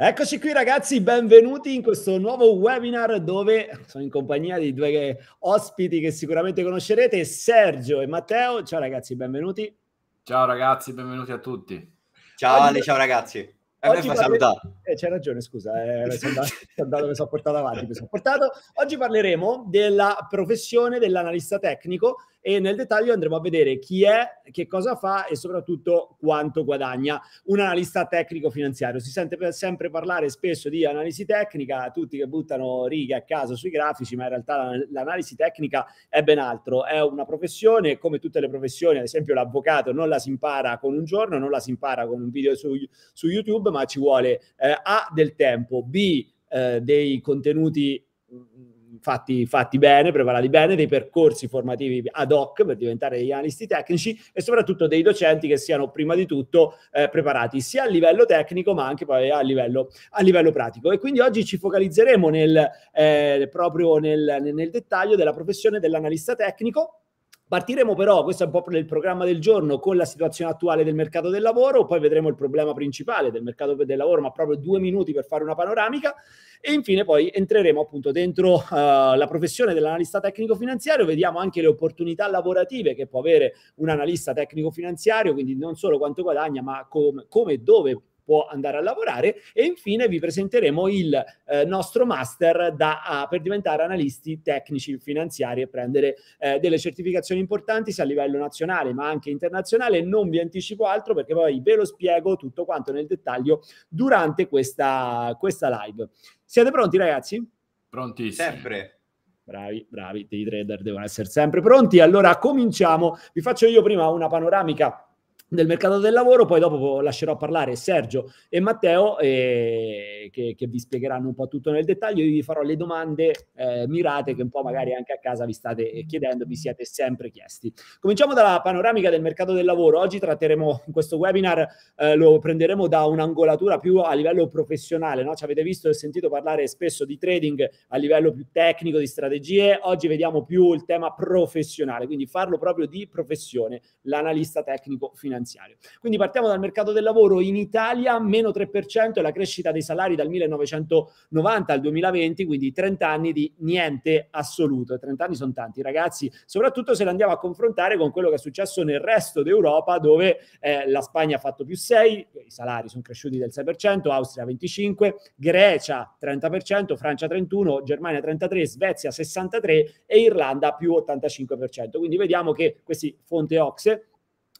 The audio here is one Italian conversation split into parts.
Eccoci qui ragazzi, benvenuti in questo nuovo webinar dove sono in compagnia di due ospiti che sicuramente conoscerete, Sergio e Matteo. Ciao ragazzi, benvenuti. Ciao ragazzi, benvenuti a tutti. Ciao Ale, ciao ragazzi. E oggi parleremo... eh, c'è ragione, scusa, eh, sono andato, mi sono portato avanti. Mi sono portato. Oggi parleremo della professione dell'analista tecnico e nel dettaglio andremo a vedere chi è, che cosa fa e soprattutto quanto guadagna. Un analista tecnico-finanziario. Si sente sempre parlare spesso di analisi tecnica, tutti che buttano righe a caso sui grafici, ma in realtà l'analisi tecnica è ben altro. È una professione, come tutte le professioni, ad esempio l'avvocato non la si impara con un giorno, non la si impara con un video su, su YouTube, ma ci vuole eh, A del tempo, B eh, dei contenuti mm, fatti, fatti bene, preparati bene, dei percorsi formativi ad hoc per diventare degli analisti tecnici e soprattutto dei docenti che siano prima di tutto eh, preparati sia a livello tecnico ma anche poi a livello, a livello pratico. E quindi oggi ci focalizzeremo nel, eh, proprio nel, nel dettaglio della professione dell'analista tecnico Partiremo però, questo è un po' il programma del giorno, con la situazione attuale del mercato del lavoro, poi vedremo il problema principale del mercato del lavoro, ma proprio due minuti per fare una panoramica e infine poi entreremo appunto dentro uh, la professione dell'analista tecnico-finanziario, vediamo anche le opportunità lavorative che può avere un analista tecnico-finanziario, quindi non solo quanto guadagna, ma com- come e dove può andare a lavorare e infine vi presenteremo il eh, nostro master da, a, per diventare analisti tecnici finanziari e prendere eh, delle certificazioni importanti sia a livello nazionale ma anche internazionale. Non vi anticipo altro perché poi ve lo spiego tutto quanto nel dettaglio durante questa, questa live. Siete pronti ragazzi? Prontissimi. Sempre bravi, bravi, i trader devono essere sempre pronti. Allora cominciamo. Vi faccio io prima una panoramica del mercato del lavoro, poi dopo lascerò parlare Sergio e Matteo eh, che, che, vi spiegheranno un po' tutto nel dettaglio, io vi farò le domande eh, mirate che un po' magari anche a casa vi state eh, chiedendo, vi siete sempre chiesti. Cominciamo dalla panoramica del mercato del lavoro, oggi tratteremo in questo webinar, eh, lo prenderemo da un'angolatura più a livello professionale, no? ci avete visto e sentito parlare spesso di trading a livello più tecnico, di strategie, oggi vediamo più il tema professionale, quindi farlo proprio di professione, l'analista tecnico finanziario finanziario. Quindi partiamo dal mercato del lavoro in Italia, meno 3% è la crescita dei salari dal 1990 al 2020, quindi 30 anni di niente assoluto. 30 anni sono tanti ragazzi, soprattutto se li andiamo a confrontare con quello che è successo nel resto d'Europa dove eh, la Spagna ha fatto più 6, i salari sono cresciuti del 6%, Austria 25, Grecia 30%, Francia 31, Germania 33, Svezia 63 e Irlanda più 85%. Quindi vediamo che questi fonte Oxe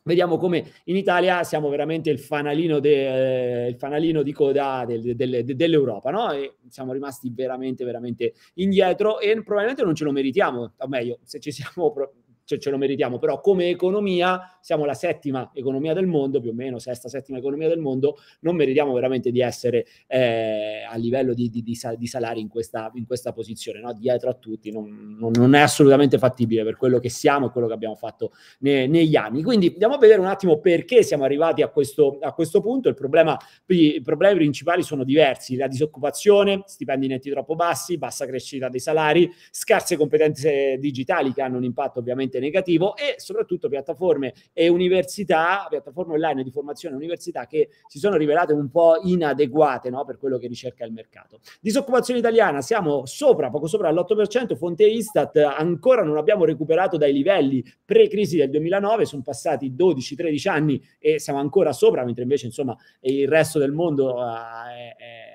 Vediamo come in Italia siamo veramente il fanalino, de, eh, il fanalino di coda del, del, dell'Europa, no? E siamo rimasti veramente, veramente indietro e probabilmente non ce lo meritiamo, o meglio, se ci siamo... Pro- ce, ce lo meritiamo, però come economia siamo la settima economia del mondo, più o meno sesta, settima economia del mondo, non meritiamo veramente di essere eh, a livello di, di, di, sal, di, salari in questa, in questa posizione, no? dietro a tutti, non, non, non, è assolutamente fattibile per quello che siamo e quello che abbiamo fatto ne, negli anni. Quindi andiamo a vedere un attimo perché siamo arrivati a questo, a questo punto, problema, i problemi principali sono diversi, la disoccupazione, stipendi netti troppo bassi, bassa crescita dei salari, scarse competenze eh, digitali che hanno un impatto ovviamente assolutamente negativo e soprattutto piattaforme e università, piattaforme online di formazione e università che si sono rivelate un po' inadeguate no, per quello che ricerca il mercato. Disoccupazione italiana, siamo sopra, poco sopra l'8%, fonte Istat, ancora non abbiamo recuperato dai livelli pre-crisi del 2009, sono passati 12-13 anni e siamo ancora sopra, mentre invece insomma il resto del mondo eh, è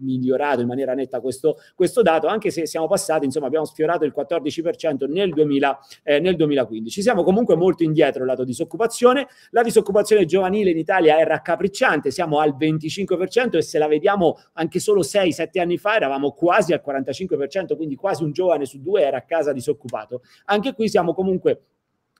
migliorato in maniera netta questo, questo dato, anche se siamo passati, insomma abbiamo sfiorato il 14% nel, 2000, eh, nel 2015. Siamo comunque molto indietro lato disoccupazione, la disoccupazione giovanile in Italia è raccapricciante, siamo al 25% e se la vediamo anche solo 6-7 anni fa eravamo quasi al 45%, quindi quasi un giovane su due era a casa disoccupato. Anche qui siamo comunque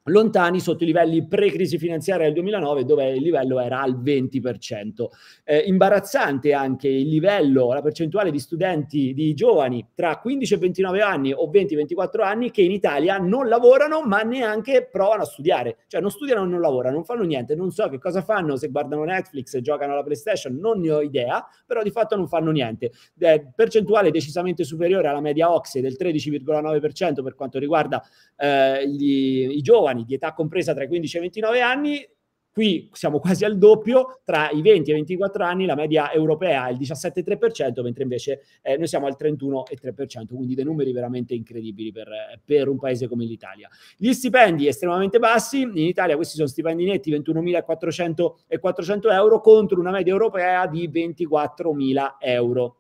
lontani sotto i livelli pre-crisi finanziaria del 2009 dove il livello era al 20%. Eh, imbarazzante anche il livello, la percentuale di studenti, di giovani tra 15 e 29 anni o 20-24 anni che in Italia non lavorano ma neanche provano a studiare, cioè non studiano non lavorano, non fanno niente, non so che cosa fanno, se guardano Netflix, giocano alla PlayStation, non ne ho idea, però di fatto non fanno niente. Eh, percentuale decisamente superiore alla media OXE del 13,9% per quanto riguarda eh, gli, i giovani giovani di età compresa tra i 15 e i 29 anni, qui siamo quasi al doppio, tra i 20 e i 24 anni la media europea è il 17,3%, mentre invece eh, noi siamo al 31,3%, quindi dei numeri veramente incredibili per, per, un paese come l'Italia. Gli stipendi estremamente bassi, in Italia questi sono stipendi netti 21.400 euro contro una media europea di 24.000 euro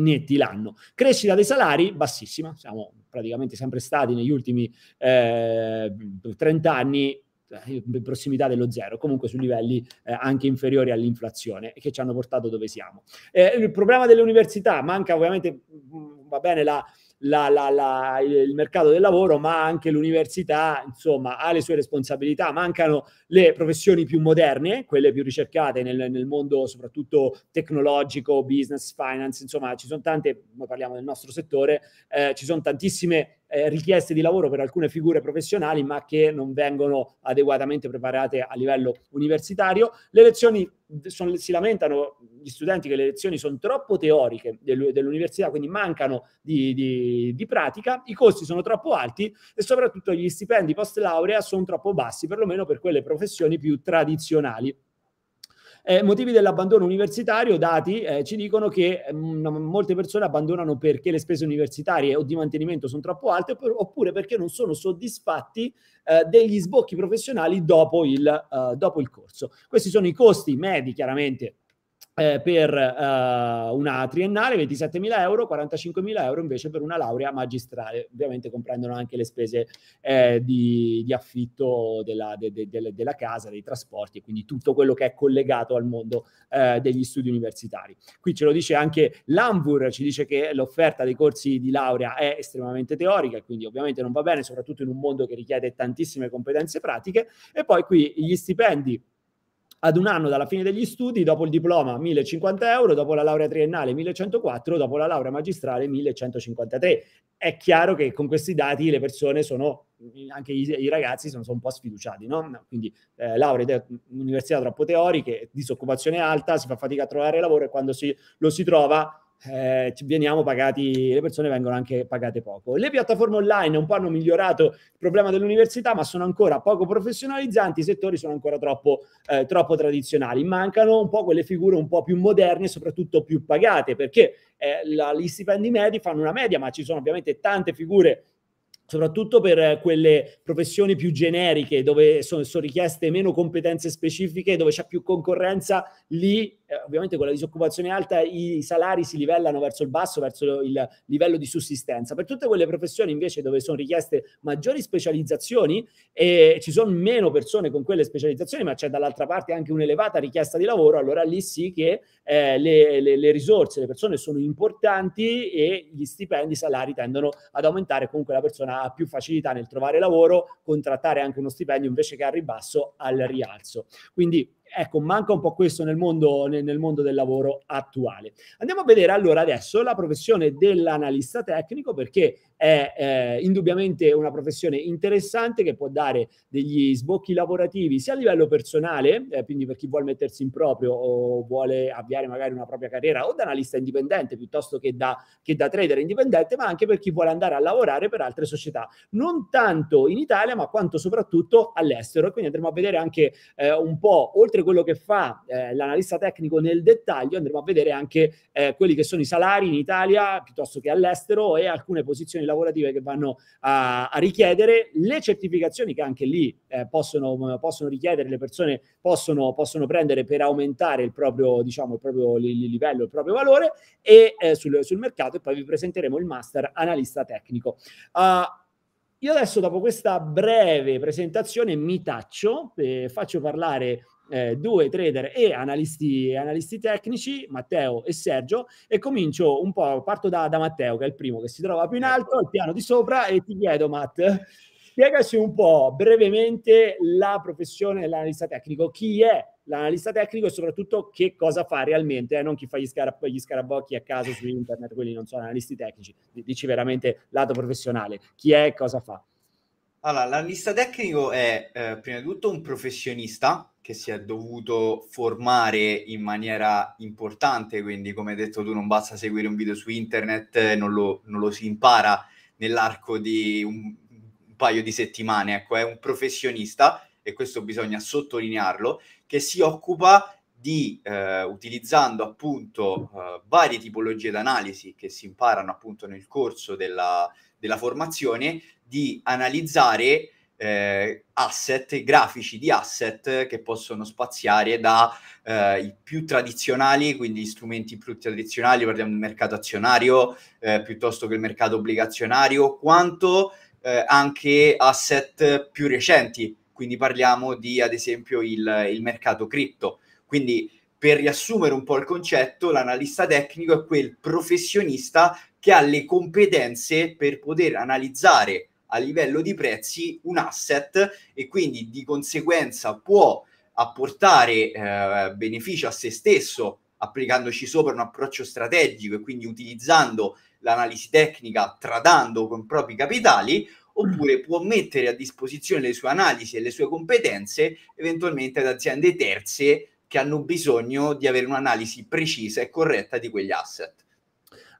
netti l'anno. Crescita dei salari bassissima, siamo praticamente sempre stati negli ultimi eh, 30 anni eh, in prossimità dello zero, comunque su livelli eh, anche inferiori all'inflazione che ci hanno portato dove siamo. Eh, il problema delle università manca ovviamente, mh, mm, va bene, la, la, la, la, il mercato del lavoro, ma anche l'università, insomma, ha le sue responsabilità. Mancano le professioni più moderne, quelle più ricercate nel, nel mondo soprattutto tecnologico, business, finance, insomma, ci sono tante, noi parliamo del nostro settore, eh, ci sono tantissime eh, richieste di lavoro per alcune figure professionali, ma che non vengono adeguatamente preparate a livello universitario. Le lezioni sono, si lamentano gli studenti che le lezioni sono troppo teoriche dell'università, quindi mancano di, di, di pratica, i costi sono troppo alti e soprattutto gli stipendi post laurea sono troppo bassi, perlomeno per quelle professioni più tradizionali. Eh, motivi dell'abbandono universitario dati eh, ci dicono che mh, mm, molte persone abbandonano perché le spese universitarie o di mantenimento sono troppo alte oppure perché non sono soddisfatti eh, degli sbocchi professionali dopo il, eh, dopo il corso. Questi sono i costi medi, chiaramente eh, per eh, una triennale 27.000 euro, 45.000 euro invece per una laurea magistrale. Ovviamente comprendono anche le spese eh, di, di, affitto della, de, de, de, della, casa, dei trasporti e quindi tutto quello che è collegato al mondo eh, degli studi universitari. Qui ce lo dice anche l'Ambur, ci dice che l'offerta dei corsi di laurea è estremamente teorica quindi ovviamente non va bene, soprattutto in un mondo che richiede tantissime competenze pratiche. E poi qui gli stipendi ad un anno dalla fine degli studi, dopo il diploma 1050 euro, dopo la laurea triennale 1104, dopo la laurea magistrale 1153. È chiaro che con questi dati le persone sono, anche i, i ragazzi sono, sono, un po' sfiduciati, no? Quindi eh, lauree di università troppo teoriche, disoccupazione alta, si fa fatica a trovare lavoro e quando si, lo si trova eh, veniamo pagati, le persone vengono anche pagate poco. Le piattaforme online un po' hanno migliorato il problema dell'università, ma sono ancora poco professionalizzanti, i settori sono ancora troppo, eh, troppo tradizionali. Mancano un po' quelle figure un po' più moderne e soprattutto più pagate, perché eh, la, gli stipendi medi fanno una media, ma ci sono ovviamente tante figure soprattutto per quelle professioni più generiche dove sono, sono richieste meno competenze specifiche, dove c'è più concorrenza, lì eh, ovviamente con la disoccupazione alta i salari si livellano verso il basso, verso il livello di sussistenza. Per tutte quelle professioni invece dove sono richieste maggiori specializzazioni e ci sono meno persone con quelle specializzazioni, ma c'è dall'altra parte anche un'elevata richiesta di lavoro, allora lì sì che eh, le, le, le, risorse, le persone sono importanti e gli stipendi, i salari tendono ad aumentare, comunque la persona ha più facilità nel trovare lavoro, contrattare anche uno stipendio invece che al ribasso al rialzo. Quindi ecco, manca un po' questo nel mondo, nel mondo del lavoro attuale. Andiamo a vedere allora adesso la professione dell'analista tecnico perché è eh, indubbiamente una professione interessante che può dare degli sbocchi lavorativi sia a livello personale, eh, quindi per chi vuole mettersi in proprio o vuole avviare magari una propria carriera o da analista indipendente piuttosto che da, che da trader indipendente, ma anche per chi vuole andare a lavorare per altre società, non tanto in Italia ma quanto soprattutto all'estero. Quindi andremo a vedere anche eh, un po' oltre quello che fa eh, l'analista tecnico nel dettaglio, andremo a vedere anche eh, quelli che sono i salari in Italia piuttosto che all'estero e alcune posizioni lavorative lavorative che vanno a, a richiedere, le certificazioni che anche lì eh, possono, possono, richiedere, le persone possono, possono, prendere per aumentare il proprio, diciamo, il proprio livello, il proprio valore e eh, sul, sul, mercato e poi vi presenteremo il master analista tecnico. Uh, io adesso dopo questa breve presentazione mi taccio, eh, faccio parlare eh, due trader e analisti, analisti, tecnici, Matteo e Sergio, e comincio un po', parto da, da, Matteo, che è il primo che si trova più in ecco. alto, al piano di sopra, e ti chiedo, Matt, spiegaci un po' brevemente la professione dell'analista tecnico, chi è l'analista tecnico e soprattutto che cosa fa realmente, eh? non chi fa gli, scarab- gli, scarabocchi a caso su internet, quelli non sono analisti tecnici, dici veramente lato professionale, chi è e cosa fa. Allora, l'analista tecnico è eh, prima di tutto un professionista che si è dovuto formare in maniera importante, quindi come hai detto tu non basta seguire un video su internet, non lo, non lo si impara nell'arco di un, un paio di settimane, ecco, è un professionista, e questo bisogna sottolinearlo, che si occupa di, eh, utilizzando appunto eh, varie tipologie d'analisi che si imparano appunto nel corso della, della formazione, di analizzare eh, asset, grafici di asset che possono spaziare da eh, i più tradizionali, quindi gli strumenti più tradizionali, parliamo del mercato azionario eh, piuttosto che il mercato obbligazionario, quanto eh, anche asset più recenti, quindi parliamo di ad esempio il, il mercato cripto. Quindi per riassumere un po' il concetto, l'analista tecnico è quel professionista che ha le competenze per poter analizzare a livello di prezzi un asset e quindi di conseguenza può apportare eh, beneficio a se stesso applicandoci sopra un approccio strategico e quindi utilizzando l'analisi tecnica tradando con propri capitali oppure può mettere a disposizione le sue analisi e le sue competenze eventualmente ad aziende terze che hanno bisogno di avere un'analisi precisa e corretta di quegli asset.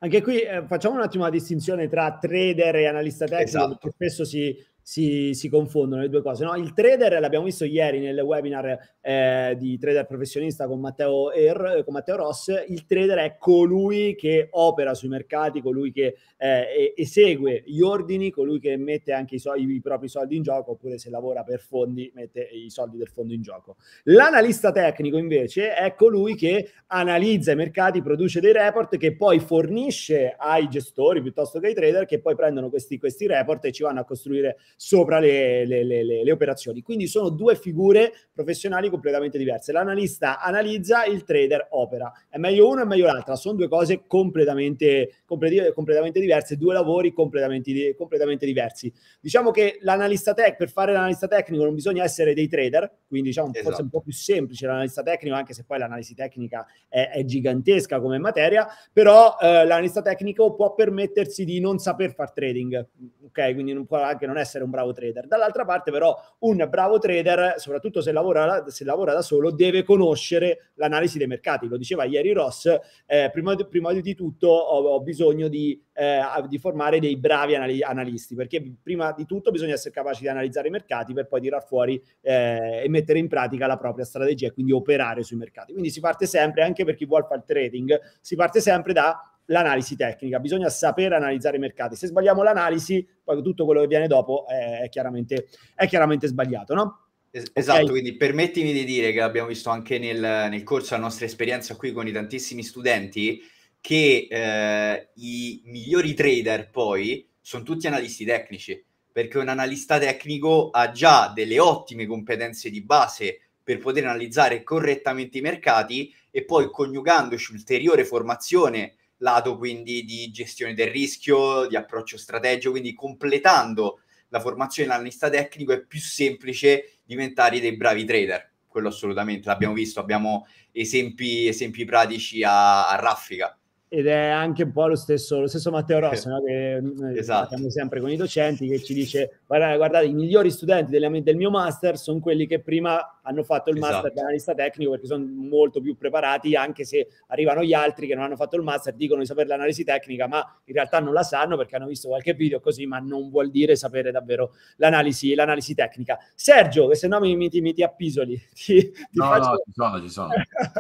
Anche qui eh, facciamo un attimo la distinzione tra trader e analista tecnico, esatto. perché spesso si si, si, confondono le due cose. No? Il trader l'abbiamo visto ieri nel webinar eh, di trader professionista con Matteo, er, con Matteo, Ross. Il trader è colui che opera sui mercati, colui che eh, esegue gli ordini, colui che mette anche i, so- i, propri soldi in gioco, oppure se lavora per fondi, mette i soldi del fondo in gioco. L'analista tecnico, invece, è colui che analizza i mercati, produce dei report che poi fornisce ai gestori piuttosto che ai trader, che poi prendono questi, questi report e ci vanno a costruire sopra le, le, le, le operazioni. Quindi sono due figure professionali completamente diverse. L'analista analizza, il trader opera. È meglio uno, è meglio l'altra. Sono due cose completamente, completamente diverse, due lavori completamente, completamente diversi. Diciamo che l'analista tech, per fare l'analista tecnico non bisogna essere dei trader, quindi diciamo esatto. forse è un esatto. po' più semplice l'analista tecnico, anche se poi l'analisi tecnica è, è gigantesca come materia, però eh, l'analista tecnico può permettersi di non saper far trading, ok? Quindi non può anche non essere essere un bravo trader. Dall'altra parte però un bravo trader, soprattutto se lavora, se lavora da solo, deve conoscere l'analisi dei mercati. Lo diceva ieri Ross, eh, prima, prima, di tutto ho, ho bisogno di, eh, di, formare dei bravi anali- analisti, perché prima di tutto bisogna essere capaci di analizzare i mercati per poi tirar fuori eh, e mettere in pratica la propria strategia e quindi operare sui mercati. Quindi si parte sempre, anche per chi vuole fare il trading, si parte sempre da l'analisi tecnica, bisogna sapere analizzare i mercati. Se sbagliamo l'analisi, poi tutto quello che viene dopo è chiaramente, è chiaramente sbagliato, no? Esatto, okay. quindi permettimi di dire che l'abbiamo visto anche nel, nel, corso della nostra esperienza qui con i tantissimi studenti che eh, i migliori trader poi sono tutti analisti tecnici, perché un analista tecnico ha già delle ottime competenze di base per poter analizzare correttamente i mercati e poi coniugandoci ulteriore formazione lato quindi di gestione del rischio, di approccio strategico, quindi completando la formazione dell'analista tecnico è più semplice diventare dei bravi trader. Quello assolutamente, l'abbiamo visto, abbiamo esempi, esempi pratici a, a raffica ed è anche un po' lo stesso, lo stesso Matteo Rossi, no? che mm, eh, esatto. sempre con i docenti, che ci dice guardate, guardate i migliori studenti del, del mio master sono quelli che prima hanno fatto il esatto. master da analista tecnico perché sono molto più preparati, anche se arrivano gli altri che non hanno fatto il master, dicono di sapere l'analisi tecnica, ma in realtà non la sanno perché hanno visto qualche video così, ma non vuol dire sapere davvero l'analisi, l'analisi tecnica. Sergio, che se no mi, mi, mi ti appisoli. Ti, ti no, faccio... no, ci sono, ci sono.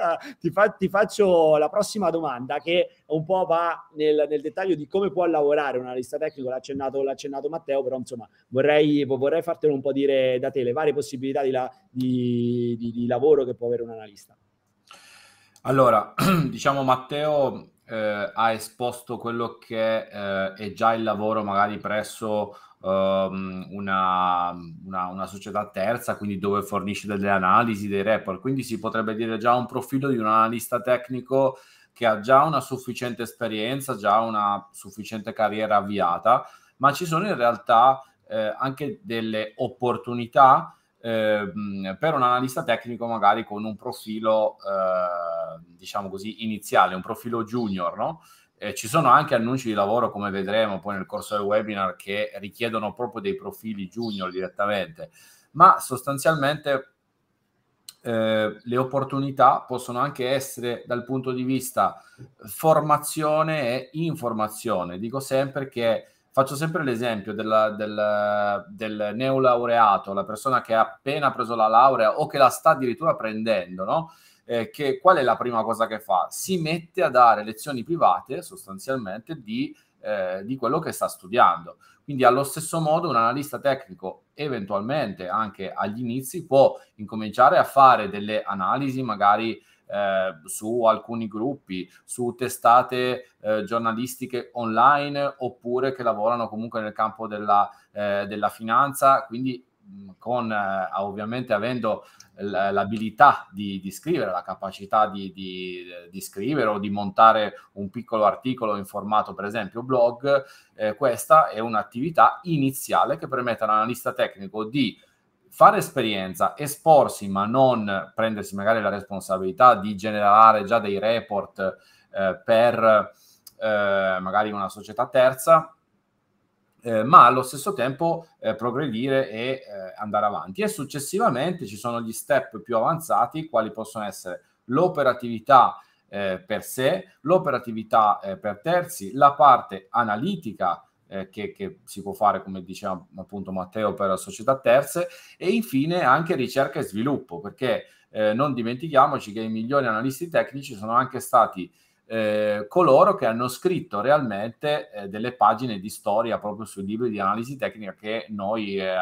ti, fa, ti faccio la prossima domanda che un po' va nel, nel, dettaglio di come può lavorare un analista tecnico, l'ha accennato, l'ha accennato Matteo, però insomma vorrei, vorrei fartelo un po' dire da te le varie possibilità di, la, di, di, di lavoro che può avere un analista. Allora, diciamo Matteo eh, ha esposto quello che eh, è già il lavoro magari presso ehm, una, una, una, società terza, quindi dove fornisce delle analisi, dei report. Quindi si potrebbe dire già un profilo di un analista tecnico che ha già una sufficiente esperienza, già una sufficiente carriera avviata, ma ci sono in realtà eh, anche delle opportunità eh, per un analista tecnico magari con un profilo, eh, diciamo così, iniziale, un profilo junior, no? ci sono anche annunci di lavoro, come vedremo poi nel corso del webinar, che richiedono proprio dei profili junior direttamente, ma sostanzialmente eh, le opportunità possono anche essere dal punto di vista formazione e informazione. Dico sempre che faccio sempre l'esempio della, del, del neolaureato, la persona che ha appena preso la laurea o che la sta addirittura prendendo, no? Eh, che, qual è la prima cosa che fa? Si mette a dare lezioni private sostanzialmente di eh, di quello che sta studiando. Quindi allo stesso modo un analista tecnico eventualmente anche agli inizi può incominciare a fare delle analisi magari eh, su alcuni gruppi, su testate eh, giornalistiche online oppure che lavorano comunque nel campo della, eh, della finanza, quindi Mm, con, eh, ovviamente avendo l'abilità di, di, scrivere, la capacità di, di, di, scrivere o di montare un piccolo articolo in formato, per esempio, blog, eh, questa è un'attività iniziale che permette all'analista tecnico di fare esperienza, esporsi, ma non prendersi magari la responsabilità di generare già dei report eh, per eh, magari una società terza eh, ma allo stesso tempo eh, progredire e eh, andare avanti. E successivamente ci sono gli step più avanzati, quali possono essere l'operatività eh, per sé, l'operatività eh, per terzi, la parte analitica eh, che, che, si può fare, come diceva appunto Matteo, per società terze e infine anche ricerca e sviluppo, perché eh, non dimentichiamoci che i migliori analisti tecnici sono anche stati eh, coloro che hanno scritto realmente eh, delle pagine di storia proprio sui libri di analisi tecnica che noi eh,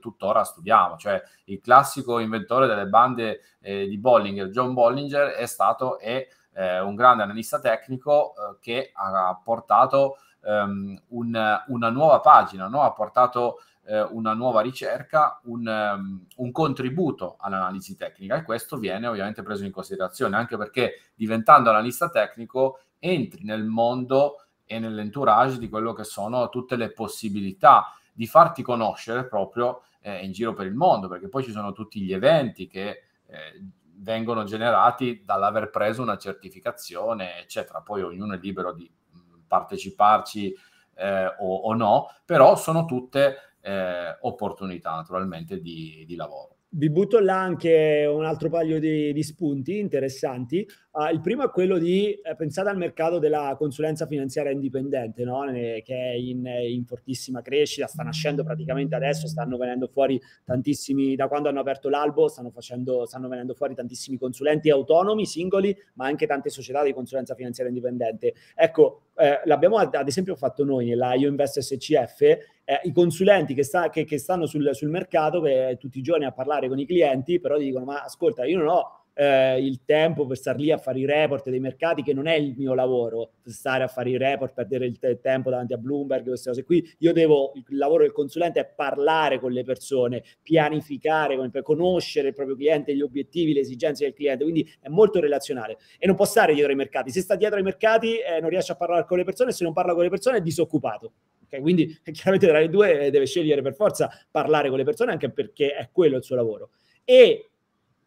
tuttora studiamo, cioè il classico inventore delle bande eh, di Bollinger, John Bollinger, è stato è, eh, un grande analista tecnico eh, che ha portato ehm, un, una nuova pagina, no? ha portato eh, una nuova ricerca, un, um, un contributo all'analisi tecnica e questo viene ovviamente preso in considerazione, anche perché diventando analista tecnico entri nel mondo e nell'entourage di quello che sono tutte le possibilità di farti conoscere proprio eh, in giro per il mondo, perché poi ci sono tutti gli eventi che eh, vengono generati dall'aver preso una certificazione, eccetera. Poi ognuno è libero di mm, parteciparci eh, o, o, no, però sono tutte eh, opportunità naturalmente di, di lavoro. Vi butto là anche un altro paio di, di spunti interessanti. Uh, il primo è quello di eh, pensare al mercato della consulenza finanziaria indipendente, no? ne, che è in, in, fortissima crescita, sta nascendo praticamente adesso, stanno venendo fuori tantissimi, da quando hanno aperto l'albo, stanno, facendo, stanno venendo fuori tantissimi consulenti autonomi, singoli, ma anche tante società di consulenza finanziaria indipendente. Ecco, eh, l'abbiamo ad esempio fatto noi nella Io Invest SCF, eh, i consulenti che, sta, che, che stanno sul, sul mercato che, tutti i giorni a parlare con i clienti, però dicono ma ascolta io non ho eh, il tempo per star lì a fare i report dei mercati, che non è il mio lavoro, stare a fare i report, perdere il tempo davanti a Bloomberg, queste cose qui. Io devo, il lavoro del consulente è parlare con le persone, pianificare, conoscere il proprio cliente, gli obiettivi, le esigenze del cliente, quindi è molto relazionale e non può stare dietro ai mercati. Se sta dietro ai mercati eh, non riesce a parlare con le persone, se non parla con le persone è disoccupato. Okay? Quindi chiaramente tra le due eh, deve scegliere per forza parlare con le persone anche perché è quello il suo lavoro. E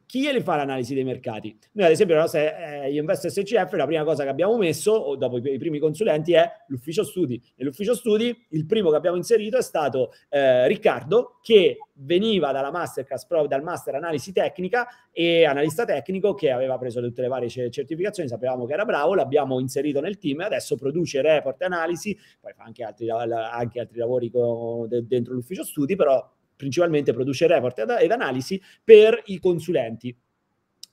chi glieli fa l'analisi dei mercati? Noi, ad esempio, la nostra eh, Invest SCF, la prima cosa che abbiamo messo, dopo i, i, primi consulenti, è l'ufficio studi. Nell'ufficio studi, il primo che abbiamo inserito è stato eh, Riccardo, che veniva dalla masterclass, dal master analisi tecnica e analista tecnico, che aveva preso tutte le varie certificazioni, sapevamo che era bravo, l'abbiamo inserito nel team e adesso produce report analisi, poi fa anche altri, anche altri lavori co- de- dentro l'ufficio studi, però principalmente produce report ed, ed analisi per i consulenti.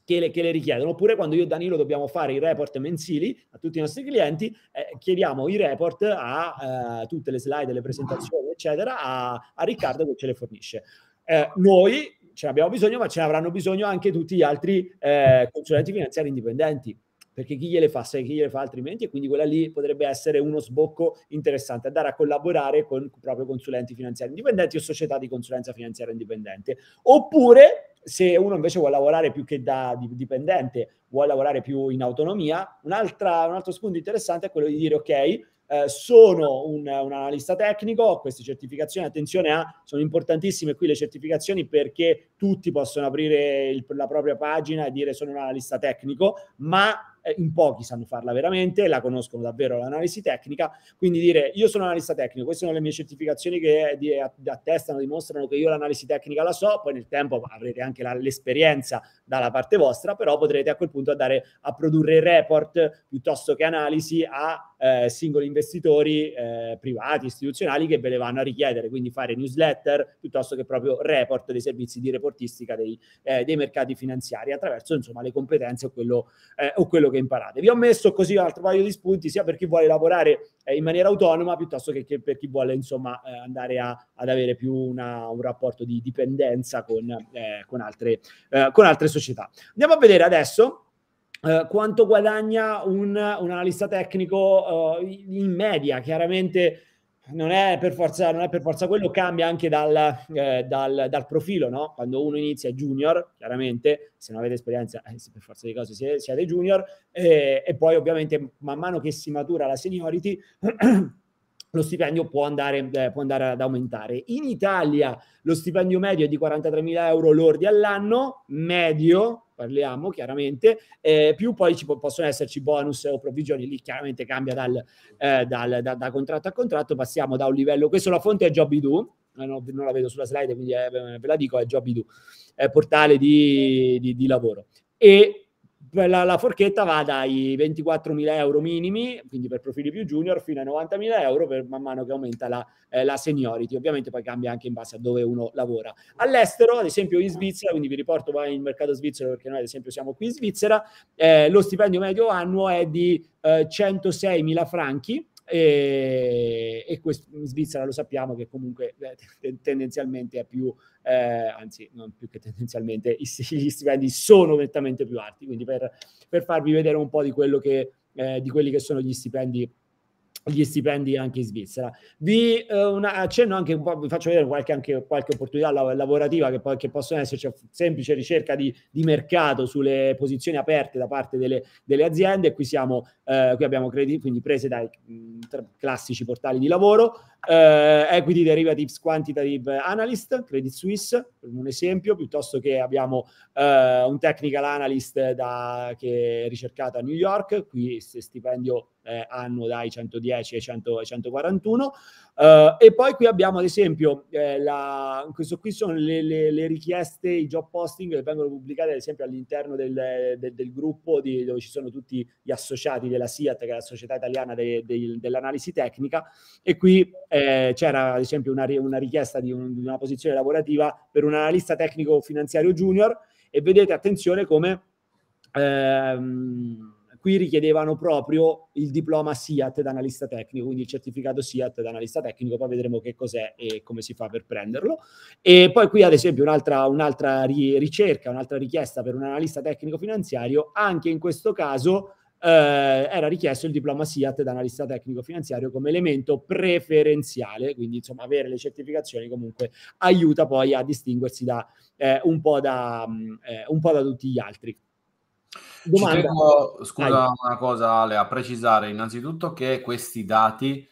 Che le, che le, richiedono. Oppure quando io e Danilo dobbiamo fare i report mensili a tutti i nostri clienti, eh, chiediamo i report a eh, tutte le slide, le presentazioni, eccetera, a, a Riccardo che ce le fornisce. Eh, noi ce ne abbiamo bisogno, ma ce ne avranno bisogno anche tutti gli altri eh, consulenti finanziari indipendenti perché chi gliele fa se chi gliele fa altrimenti e quindi quella lì potrebbe essere uno sbocco interessante, andare a collaborare con proprio consulenti finanziari indipendenti o società di consulenza finanziaria indipendente. Oppure se uno invece vuole lavorare più che da dipendente, vuole lavorare più in autonomia, un altro spunto interessante è quello di dire ok, eh, sono un, un, analista tecnico, ho queste certificazioni, attenzione a, ah, sono importantissime qui le certificazioni perché tutti possono aprire il, la propria pagina e dire sono un analista tecnico, ma eh, in pochi sanno farla veramente, la conoscono davvero l'analisi tecnica, quindi dire io sono analista tecnico, queste sono le mie certificazioni che di, eh, attestano, dimostrano che io l'analisi tecnica la so, poi nel tempo avrete anche la, l'esperienza dalla parte vostra, però potrete a quel punto andare a produrre report piuttosto che analisi a eh, singoli investitori eh, privati, istituzionali che ve le vanno a richiedere, quindi fare newsletter piuttosto che proprio report dei servizi di reportistica dei, eh, dei mercati finanziari attraverso insomma le competenze o quello, eh, o quello, che imparate. Vi ho messo così un altro paio di spunti sia per chi vuole lavorare eh, in maniera autonoma piuttosto che, che per chi vuole insomma eh, andare a, ad avere più una, un rapporto di dipendenza con, con, altre, con altre società. Andiamo a vedere adesso Uh, quanto guadagna un, un analista tecnico uh, in media? Chiaramente non è, forza, non è, per forza, quello, cambia anche dal, eh, dal, dal profilo, no? Quando uno inizia junior, chiaramente, se non avete esperienza, eh, per forza di cose siete, siete junior, eh, e poi ovviamente man mano che si matura la seniority, lo stipendio può andare, eh, può andare, ad aumentare. In Italia lo stipendio medio è di 43.000 euro lordi all'anno, medio, parliamo chiaramente, eh, più poi ci po- possono esserci bonus o provvigioni, lì chiaramente cambia dal, eh, dal, da, da, contratto a contratto, passiamo da un livello, questa la fonte è Jobidu, eh, non, non la vedo sulla slide, quindi eh, ve la dico, è Jobidu, è portale di, di, di lavoro. E la, la, forchetta va dai 24.000 euro minimi, quindi per profili più junior, fino a 90.000 euro per man mano che aumenta la, eh, la seniority. Ovviamente poi cambia anche in base a dove uno lavora. All'estero, ad esempio in Svizzera, quindi vi riporto poi il mercato svizzero perché noi ad esempio siamo qui in Svizzera, eh, lo stipendio medio annuo è di eh, 106.000 franchi e, e quest- in Svizzera lo sappiamo che comunque eh, tendenzialmente è più, eh, anzi non più che tendenzialmente, gli stipendi sono nettamente più alti, quindi per, per farvi vedere un po' di quello che, eh, di quelli che sono gli stipendi gli stipendi anche in Svizzera. Vi eh, una, accenno anche un po', vi faccio vedere qualche, anche, qualche opportunità lav- lavorativa che, po- che, possono esserci, cioè, semplice ricerca di, di, mercato sulle posizioni aperte da parte delle, delle aziende. Qui, siamo, eh, qui abbiamo crediti, quindi prese dai mh, classici portali di lavoro eh, Equity Derivatives Quantitative Analyst, Credit Suisse, per un esempio, piuttosto che abbiamo eh, un Technical Analyst da, che è ricercato a New York, qui stipendio eh, annuo dai 110 ai, 100, ai 141. Uh, e poi qui abbiamo ad esempio, eh, la, questo qui sono le, le, le, richieste, i job posting che vengono pubblicati ad esempio all'interno del, del, del gruppo di, dove ci sono tutti gli associati della SIAT, che è la società italiana de, de, dell'analisi tecnica, e qui eh, c'era ad esempio una, una richiesta di, un, di una posizione lavorativa per un analista tecnico finanziario junior e vedete attenzione come... Ehm, qui richiedevano proprio il diploma SIAT da analista tecnico, quindi il certificato SIAT da analista tecnico, poi vedremo che cos'è e come si fa per prenderlo. E poi qui ad esempio un'altra, un'altra ri- ricerca, un'altra richiesta per un analista tecnico finanziario, anche in questo caso eh, era richiesto il diploma SIAT da analista tecnico finanziario come elemento preferenziale, quindi insomma avere le certificazioni comunque aiuta poi a distinguersi da, eh, un, po da, mh, mm, eh, un po' da tutti gli altri. Domanda. Tengo, scusa Hai. una cosa Ale, a precisare innanzitutto che questi dati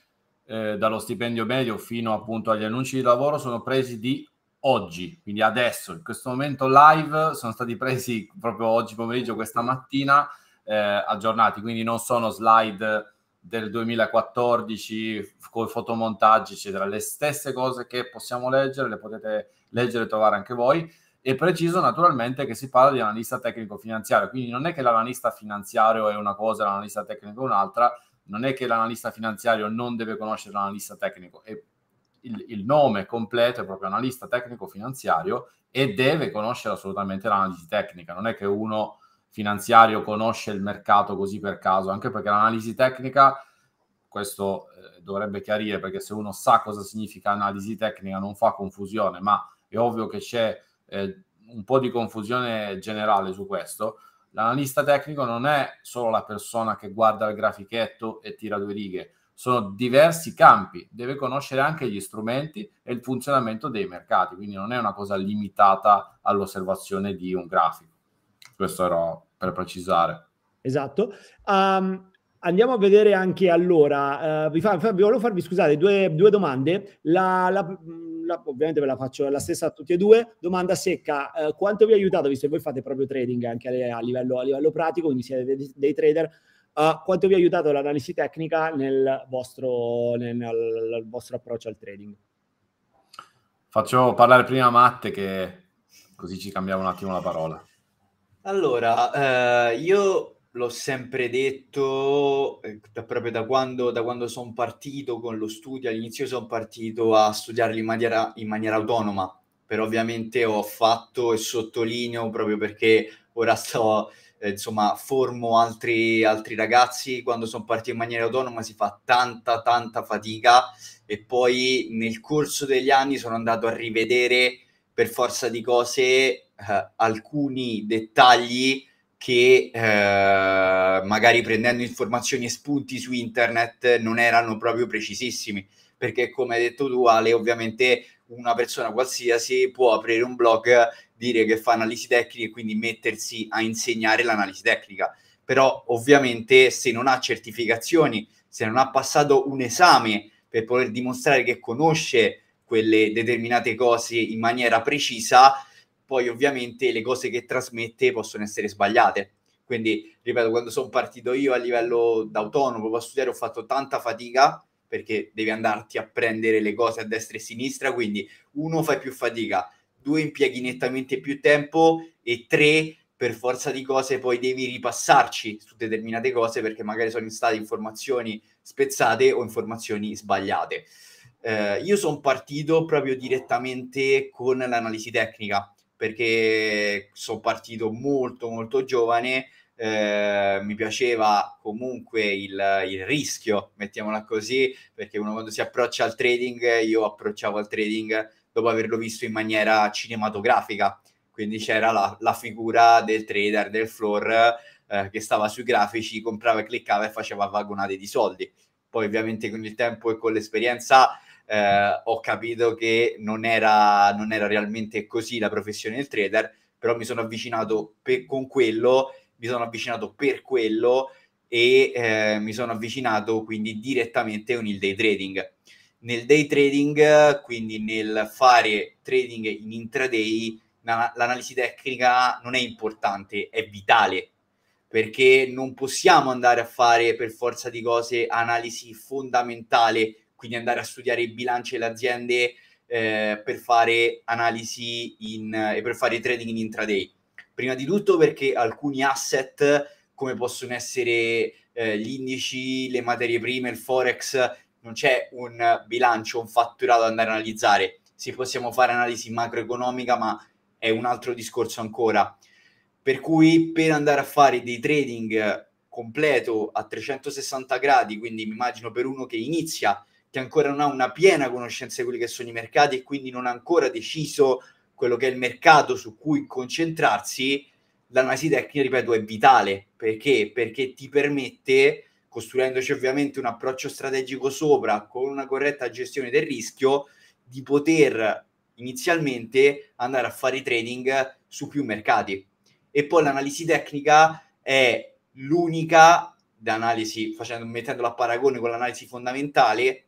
eh, dallo stipendio medio fino appunto agli annunci di lavoro sono presi di oggi, quindi adesso, in questo momento live, sono stati presi proprio oggi pomeriggio, questa mattina, eh, aggiornati, quindi non sono slide del 2014 con fotomontaggi, eccetera, le stesse cose che possiamo leggere, le potete leggere e trovare anche voi e preciso naturalmente che si parla di analista tecnico-finanziario, quindi non è che l'analista finanziario è una cosa e l'analista tecnico è un'altra, non è che l'analista finanziario non deve conoscere l'analista tecnico, è il, il nome completo è proprio analista tecnico-finanziario e deve conoscere assolutamente l'analisi tecnica, non è che uno finanziario conosce il mercato così per caso, anche perché l'analisi tecnica, questo eh, dovrebbe chiarire, perché se uno sa cosa significa analisi tecnica non fa confusione, ma è ovvio che c'è eh, un po' di confusione generale su questo. L'analista tecnico non è solo la persona che guarda il grafichetto e tira due righe, sono diversi campi, deve conoscere anche gli strumenti e il funzionamento dei mercati, quindi non è una cosa limitata all'osservazione di un grafico. Questo era per precisare. Esatto. Um, andiamo a vedere anche allora, uh, vi, fa, volevo farvi, scusate, due, due domande. La, la una, ovviamente ve la faccio la stessa a tutti e due, domanda secca, eh, quanto vi ha aiutato, visto che voi fate proprio trading anche a, a, livello, a livello, pratico, quindi siete dei, dei trader, Uh, quanto vi ha aiutato l'analisi tecnica nel vostro, nel, nel, nel vostro, approccio al trading? Faccio parlare prima a Matte che così ci cambiamo un attimo la parola. Allora, eh, io l'ho sempre detto, eh, proprio da quando, da quando sono partito con lo studio, all'inizio sono partito a studiarli in maniera, in maniera autonoma, però ovviamente ho fatto e sottolineo proprio perché ora sto, eh, insomma, formo altri, altri ragazzi, quando sono partito in maniera autonoma si fa tanta, tanta fatica e poi nel corso degli anni sono andato a rivedere per forza di cose eh, alcuni dettagli che eh, magari prendendo informazioni e spunti su internet non erano proprio precisissimi, perché come hai detto tu Ale, ovviamente una persona qualsiasi può aprire un blog, dire che fa analisi tecnica e quindi mettersi a insegnare l'analisi tecnica, però ovviamente se non ha certificazioni, se non ha passato un esame per poter dimostrare che conosce quelle determinate cose in maniera precisa, poi ovviamente le cose che trasmette possono essere sbagliate. Quindi, ripeto, quando sono partito io a livello d'autonomo, proprio a studiare, ho fatto tanta fatica perché devi andarti a prendere le cose a destra e a sinistra, quindi uno fai più fatica, due impieghi nettamente più tempo e tre per forza di cose poi devi ripassarci su determinate cose perché magari sono state informazioni spezzate o informazioni sbagliate. Eh, io sono partito proprio direttamente con l'analisi tecnica, perché sono partito molto molto giovane, eh, mi piaceva comunque il, il, rischio, mettiamola così, perché uno quando si approccia al trading, io approcciavo al trading dopo averlo visto in maniera cinematografica, quindi c'era la, la figura del trader, del floor, eh, che stava sui grafici, comprava, e cliccava e faceva vagonate di soldi. Poi ovviamente con il tempo e con l'esperienza eh, ho capito che non era, non era, realmente così la professione del trader, però mi sono avvicinato per, con quello, mi sono avvicinato per quello e eh, mi sono avvicinato quindi direttamente con il day trading. Nel day trading, quindi nel fare trading in intraday, l'analisi tecnica non è importante, è vitale perché non possiamo andare a fare per forza di cose analisi fondamentale quindi andare a studiare i bilanci delle aziende eh, per fare analisi in, e eh, per fare trading in intraday. Prima di tutto perché alcuni asset come possono essere eh, gli indici, le materie prime, il forex, non c'è un bilancio, un fatturato da andare a analizzare. Sì, possiamo fare analisi macroeconomica, ma è un altro discorso ancora. Per cui per andare a fare dei trading completo a 360 gradi, quindi mi immagino per uno che inizia che ancora non ha una piena conoscenza di quelli che sono i mercati e quindi non ha ancora deciso quello che è il mercato su cui concentrarsi, l'analisi tecnica, ripeto, è vitale. Perché? Perché ti permette, costruendoci ovviamente un approccio strategico sopra, con una corretta gestione del rischio, di poter inizialmente andare a fare i trading su più mercati. E poi l'analisi tecnica è l'unica, d'analisi, facendo, mettendola a paragone con l'analisi fondamentale,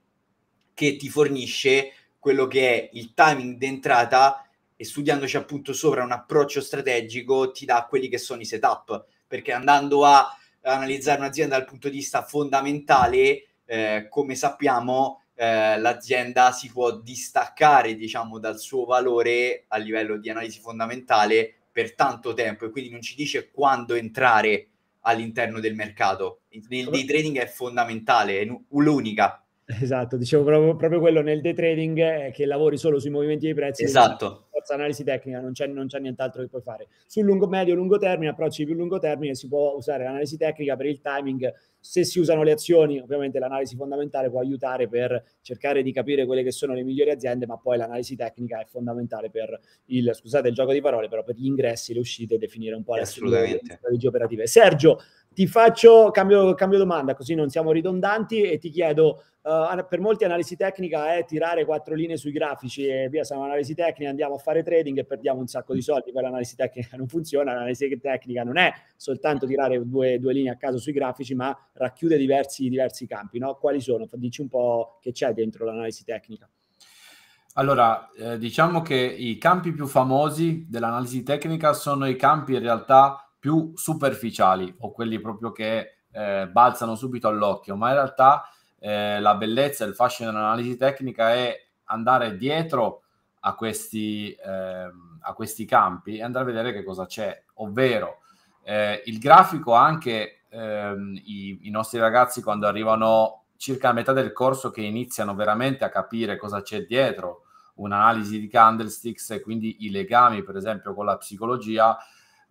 che ti fornisce quello che è il timing d'entrata e studiandoci appunto sopra un approccio strategico ti dà quelli che sono i setup, perché andando a analizzare un'azienda dal punto di vista fondamentale, eh, come sappiamo, eh, l'azienda si può distaccare, diciamo, dal suo valore a livello di analisi fondamentale per tanto tempo e quindi non ci dice quando entrare all'interno del mercato. Il, il day trading è fondamentale, è l'unica. Esatto, dicevo proprio, proprio quello nel day trading eh, che lavori solo sui movimenti dei prezzi. Esatto. Forza analisi tecnica, non c'è, non c'è, nient'altro che puoi fare. Sul lungo, medio, lungo termine, approcci più lungo termine, si può usare l'analisi tecnica per il timing. Se si usano le azioni, ovviamente l'analisi fondamentale può aiutare per cercare di capire quelle che sono le migliori aziende, ma poi l'analisi tecnica è fondamentale per il, scusate il gioco di parole, però per gli ingressi, le uscite, definire un po' le strategie operative. Sergio, ti faccio, cambio, cambio domanda, così non siamo ridondanti e ti chiedo, uh, per molti analisi tecnica è tirare quattro linee sui grafici e via, siamo analisi tecnica, andiamo a fare trading e perdiamo un sacco di soldi, poi l'analisi tecnica non funziona, l'analisi tecnica non è soltanto tirare due, due linee a caso sui grafici, ma racchiude diversi, diversi campi, no? Quali sono? Dici un po' che c'è dentro l'analisi tecnica. Allora, eh, diciamo che i campi più famosi dell'analisi tecnica sono i campi in realtà più superficiali o quelli proprio che eh, balzano subito all'occhio, ma in realtà eh, la bellezza, e il fascino dell'analisi tecnica è andare dietro a questi, eh, a questi campi e andare a vedere che cosa c'è, ovvero eh, il grafico anche ehm, i, i nostri ragazzi quando arrivano circa a metà del corso che iniziano veramente a capire cosa c'è dietro un'analisi di candlesticks e quindi i legami per esempio con la psicologia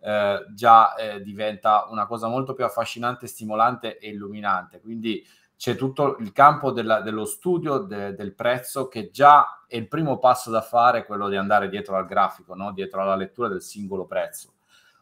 eh, già eh, diventa una cosa molto più affascinante, stimolante e illuminante. Quindi c'è tutto il campo della, dello studio de, del prezzo che già è il primo passo da fare, quello di andare dietro al grafico, no? dietro alla lettura del singolo prezzo.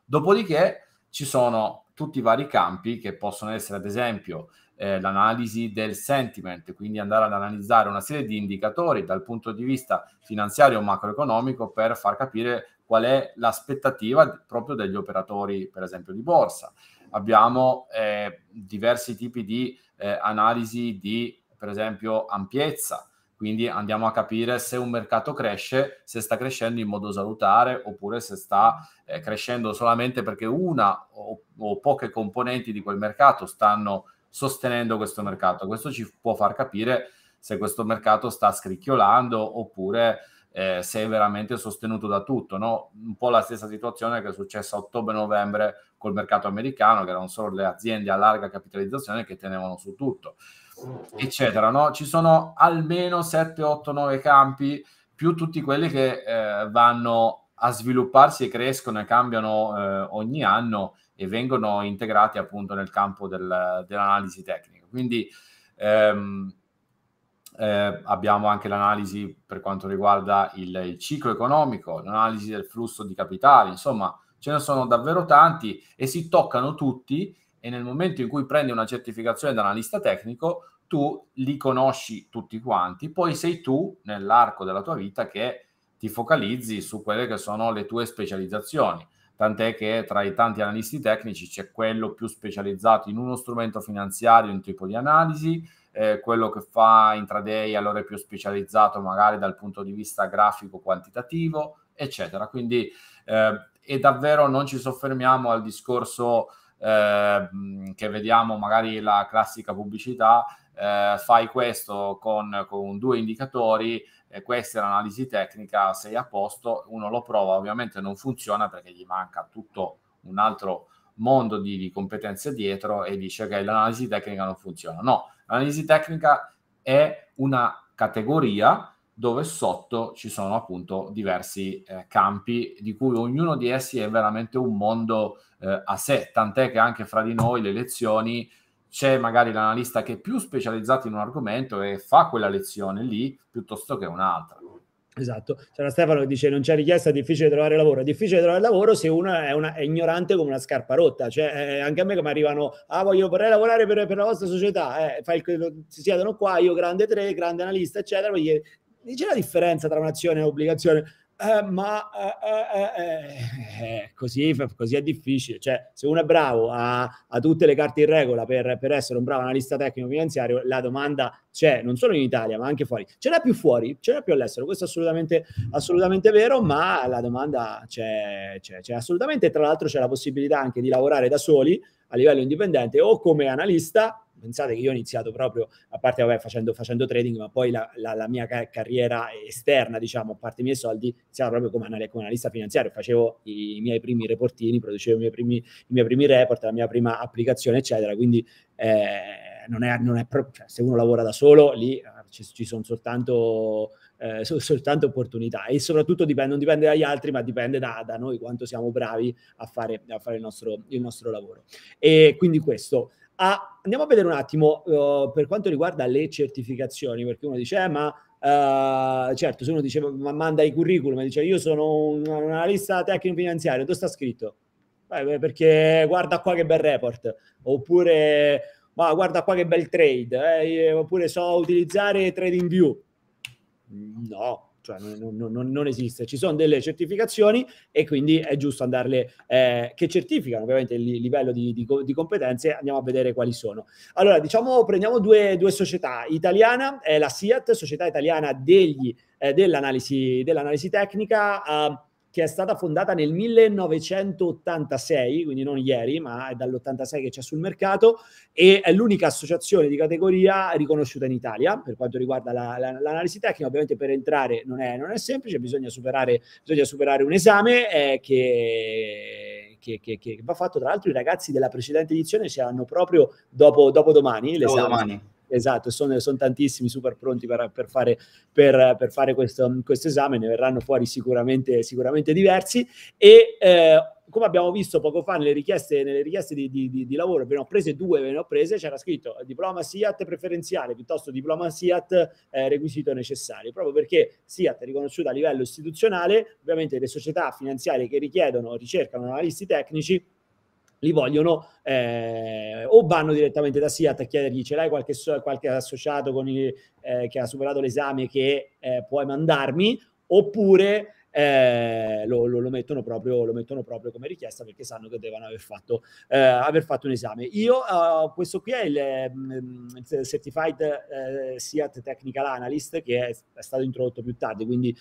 Dopodiché ci sono tutti i vari campi che possono essere, ad esempio, eh, l'analisi del sentiment, quindi andare ad analizzare una serie di indicatori dal punto di vista finanziario o macroeconomico per far capire qual è l'aspettativa proprio degli operatori, per esempio, di borsa. Abbiamo eh, diversi tipi di eh, analisi di, per esempio, ampiezza, quindi andiamo a capire se un mercato cresce, se sta crescendo in modo salutare oppure se sta eh, crescendo solamente perché una o, o, poche componenti di quel mercato stanno sostenendo questo mercato. Questo ci può far capire se questo mercato sta scricchiolando oppure eh, se veramente sostenuto da tutto, no? un po' la stessa situazione che è successa a ottobre-novembre col mercato americano, che erano solo le aziende a larga capitalizzazione che tenevano su tutto, mm-hmm. eccetera. No? Ci sono almeno 7, 8, 9 campi, più tutti quelli che eh, vanno a svilupparsi e crescono e cambiano eh, ogni anno e vengono integrati appunto nel campo del, dell'analisi tecnica. Quindi ehm, eh, abbiamo anche l'analisi per quanto riguarda il, il, ciclo economico, l'analisi del flusso di capitali, insomma ce ne sono davvero tanti e si toccano tutti e nel momento in cui prendi una certificazione da analista tecnico tu li conosci tutti quanti, poi sei tu nell'arco della tua vita che ti focalizzi su quelle che sono le tue specializzazioni. Tant'è che tra i tanti analisti tecnici c'è quello più specializzato in uno strumento finanziario, in un tipo di analisi, eh, quello che fa intraday allora è più specializzato magari dal punto di vista grafico quantitativo, eccetera. Quindi eh, e davvero non ci soffermiamo al discorso eh, mm, che vediamo magari la classica pubblicità, eh, fai questo con, con due indicatori, eh, questa è l'analisi tecnica, sei a posto, uno lo prova, ovviamente non funziona perché gli manca tutto un altro mondo di, di competenze dietro e dice che l'analisi tecnica non funziona. No, L'analisi tecnica è una categoria dove sotto ci sono appunto diversi eh, campi di cui ognuno di essi è veramente un mondo eh, a sé, tant'è che anche fra di noi le lezioni c'è magari l'analista che è più specializzato in un argomento e fa quella lezione lì piuttosto che un'altra. Esatto, c'era Stefano che dice non c'è richiesta, è difficile trovare lavoro, è difficile trovare lavoro se uno è, una, è ignorante come una scarpa rotta, cioè eh, eh anche a me come arrivano, ah voglio, vorrei lavorare per, per la vostra società, eh, il, si siedono qua, io grande 3, grande analista, eccetera, perché c'è la differenza tra un'azione e un'obbligazione? eh, ma eh, eh, eh, eh così, così, è difficile. Cioè, se uno è bravo, ha, ha tutte le carte in regola per, per essere un bravo analista tecnico-finanziario, la domanda c'è, non solo in Italia, ma anche fuori. Ce n'è più fuori, ce n'è più all'estero, questo è assolutamente, assolutamente vero, ma la domanda c'è, c'è, c'è assolutamente. Tra l'altro c'è la possibilità anche di lavorare da soli a livello indipendente o come analista Pensate che io ho iniziato proprio, a parte vabbè, facendo, facendo trading, ma poi la, la, la mia carriera esterna, diciamo, a parte i miei soldi, iniziava proprio come, anal- come analista finanziario. Facevo i, i, miei primi reportini, producevo i miei primi, i miei primi report, la mia prima applicazione, eccetera. Quindi eh, non è, non è proprio, cioè, se uno lavora da solo, lì eh, ci, ci sono soltanto, eh, soltanto, opportunità e soprattutto dipende, non dipende dagli altri, ma dipende da, da noi quanto siamo bravi a fare, a fare il, nostro, il, nostro, lavoro. E quindi questo, Ah, andiamo a vedere un attimo uh, per quanto riguarda le certificazioni, perché uno dice, eh, ma Uh, certo, se uno dice ma manda i curriculum e dice io sono un, un analista tecnico-finanziario, dove sta scritto? Beh, perché guarda qua che bel report, oppure ma guarda qua che bel trade, eh, oppure so utilizzare TradingView. No, cioè non, non, non, esiste. Ci sono delle certificazioni e quindi è giusto andarle, eh, che certificano ovviamente il livello di, di, di, competenze, andiamo a vedere quali sono. Allora, diciamo, prendiamo due, due società. Italiana è la SIAT, Società Italiana degli, eh, dell'analisi, dell'analisi, Tecnica. Eh, che è stata fondata nel 1986, quindi non ieri, ma è dall'86 che c'è sul mercato, e è l'unica associazione di categoria riconosciuta in Italia per quanto riguarda la, la, l'analisi tecnica. Ovviamente per entrare non è, non è semplice, bisogna superare, bisogna superare, un esame eh, che, che, che, che, va fatto. Tra l'altro i ragazzi della precedente edizione ce l'hanno proprio dopo, dopo domani. Dopo domani esatto, sono, sono, tantissimi super pronti per, per fare, per, per fare questo, questo, esame, ne verranno fuori sicuramente, sicuramente diversi e eh, come abbiamo visto poco fa nelle richieste, nelle richieste di, di, di, di, lavoro, ve ne ho prese due, ve ne ho prese, c'era scritto diploma SIAT preferenziale piuttosto diploma SIAT eh, requisito necessario, proprio perché SIAT è riconosciuta a livello istituzionale, ovviamente le società finanziarie che richiedono ricercano analisti tecnici li vogliono eh, o vanno direttamente da SIAT a chiedergli ce l'hai qualche, qualche associato il, eh, che ha superato l'esame che eh, puoi mandarmi oppure eh, lo, lo, lo, mettono proprio, lo, mettono proprio, come richiesta perché sanno che devono aver fatto, eh, aver fatto un esame. Io, eh, questo qui è il, mm, il Certified SIAT Technical Analyst che è, è, stato introdotto più tardi, quindi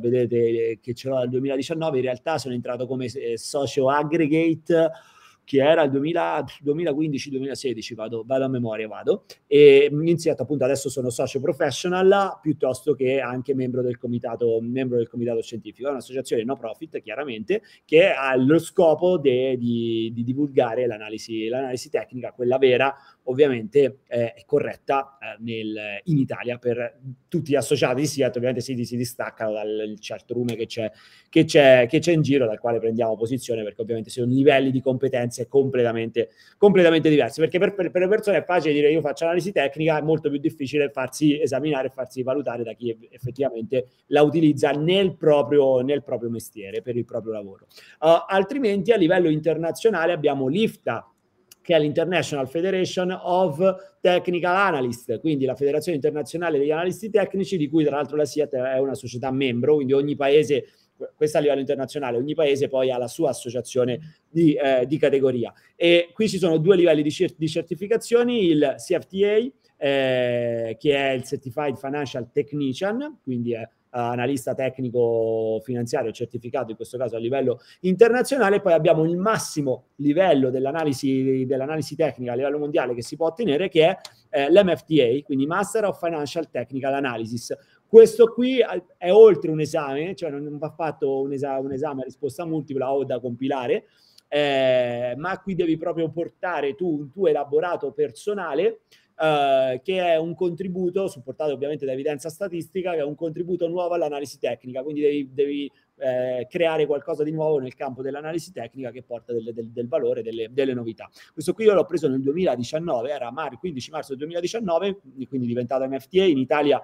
vedete che ce l'ho dal 2019, in realtà sono entrato come socio aggregate che era il 2015-2016, vado, vado, a memoria, vado, e ho iniziato appunto, adesso sono socio professional piuttosto che anche membro del comitato, membro del comitato scientifico, è un'associazione no profit chiaramente che ha lo scopo de, di, di, divulgare l'analisi, l'analisi tecnica, quella vera, ovviamente eh, è corretta eh, nel, in Italia per tutti gli associati di SIAT, ovviamente si, si distaccano dal certo certrume che c'è, che, c'è, che c'è in giro, dal quale prendiamo posizione, perché ovviamente sono livelli di competenze completamente, completamente diversi, perché per, per, per le persone è facile dire io faccio analisi tecnica, è molto più difficile farsi esaminare e farsi valutare da chi effettivamente la utilizza nel proprio, nel proprio mestiere, per il proprio lavoro. Uh, altrimenti a livello internazionale abbiamo l'IFTA, che è l'International Federation of Technical Analysts, quindi la Federazione Internazionale degli Analisti Tecnici, di cui tra l'altro la SIAT è una società membro, quindi ogni paese questo a livello internazionale, ogni paese poi ha la sua associazione di, eh, di categoria. E qui ci sono due livelli di, cer- di certificazioni, il CFTA, eh, che è il Certified Financial Technician, quindi è analista tecnico finanziario certificato in questo caso a livello internazionale, poi abbiamo il massimo livello dell'analisi, dell'analisi tecnica a livello mondiale che si può ottenere che è eh, l'MFTA, quindi Master of Financial Technical Analysis. Questo qui è oltre un esame, cioè non va fatto un esame, un esame a risposta multipla o da compilare, eh, ma qui devi proprio portare tu un tuo elaborato personale eh, che è un contributo, supportato ovviamente da evidenza statistica, che è un contributo nuovo all'analisi tecnica, quindi devi, devi eh, creare qualcosa di nuovo nel campo dell'analisi tecnica che porta delle, del, del, valore, delle, delle, novità. Questo qui io l'ho preso nel 2019, era mar- 15 marzo 2019, quindi diventato MFTA, in Italia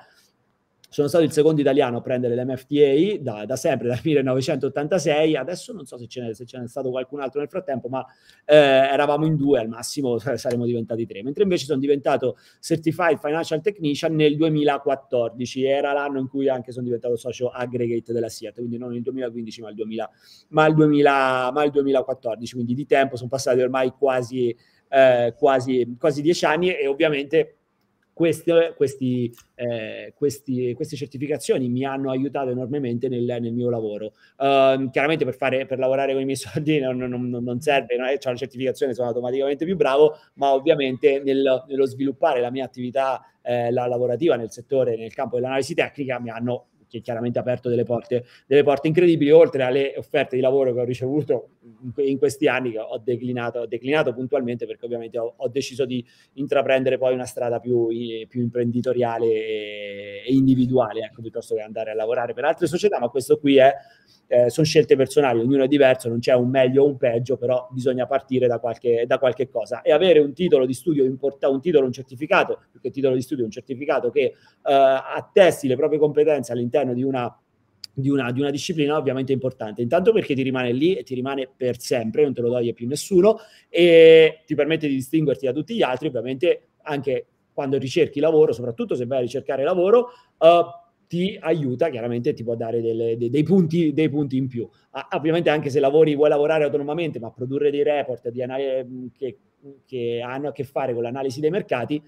sono stato il secondo italiano a prendere l'MFTA da, da sempre, dal 1986. Adesso non so se ce, n'è, se ce n'è stato qualcun altro nel frattempo, ma eh, eravamo in due al massimo, saremmo diventati tre. Mentre invece sono diventato Certified Financial Technician nel 2014. Era l'anno in cui anche sono diventato socio aggregate della SIAT, quindi non il 2015 ma il, 2000, ma il, 2000, ma il 2014. Quindi di tempo sono passati ormai quasi, eh, quasi, quasi dieci anni e ovviamente queste, questi, eh, questi, queste certificazioni mi hanno aiutato enormemente nel, nel mio lavoro. Uh, chiaramente per, fare, per, lavorare con i miei soldi non, non, non serve, non è, eh, cioè la certificazione sono automaticamente più bravo, ma ovviamente nel, nello sviluppare la mia attività eh, la lavorativa nel settore, nel campo dell'analisi tecnica, mi hanno che chiaramente ha aperto delle porte, delle porte incredibili, oltre alle offerte di lavoro che ho ricevuto in questi anni che ho declinato, ho declinato puntualmente perché ovviamente ho, ho, deciso di intraprendere poi una strada più, eh, più imprenditoriale e, e individuale, ecco, piuttosto che andare a lavorare per altre società, ma questo qui è eh, sono scelte personali, ognuno è diverso, non c'è un meglio o un peggio, però bisogna partire da qualche, da qualche cosa. E avere un titolo di studio, import- un titolo, un certificato, perché che titolo di studio, è un certificato che eh, attesti le proprie competenze all'interno di una di una, di una, disciplina ovviamente importante. Intanto perché ti rimane lì e ti rimane per sempre, non te lo toglie più nessuno e ti permette di distinguerti da tutti gli altri, ovviamente anche quando ricerchi lavoro, soprattutto se vai a ricercare lavoro, uh, ti aiuta chiaramente tipo a dare delle, dei, dei, punti, dei punti in più ovviamente anche se lavori, vuoi lavorare autonomamente, ma produrre dei report anal- mm, che, mm, che, hanno a che fare con l'analisi dei mercati,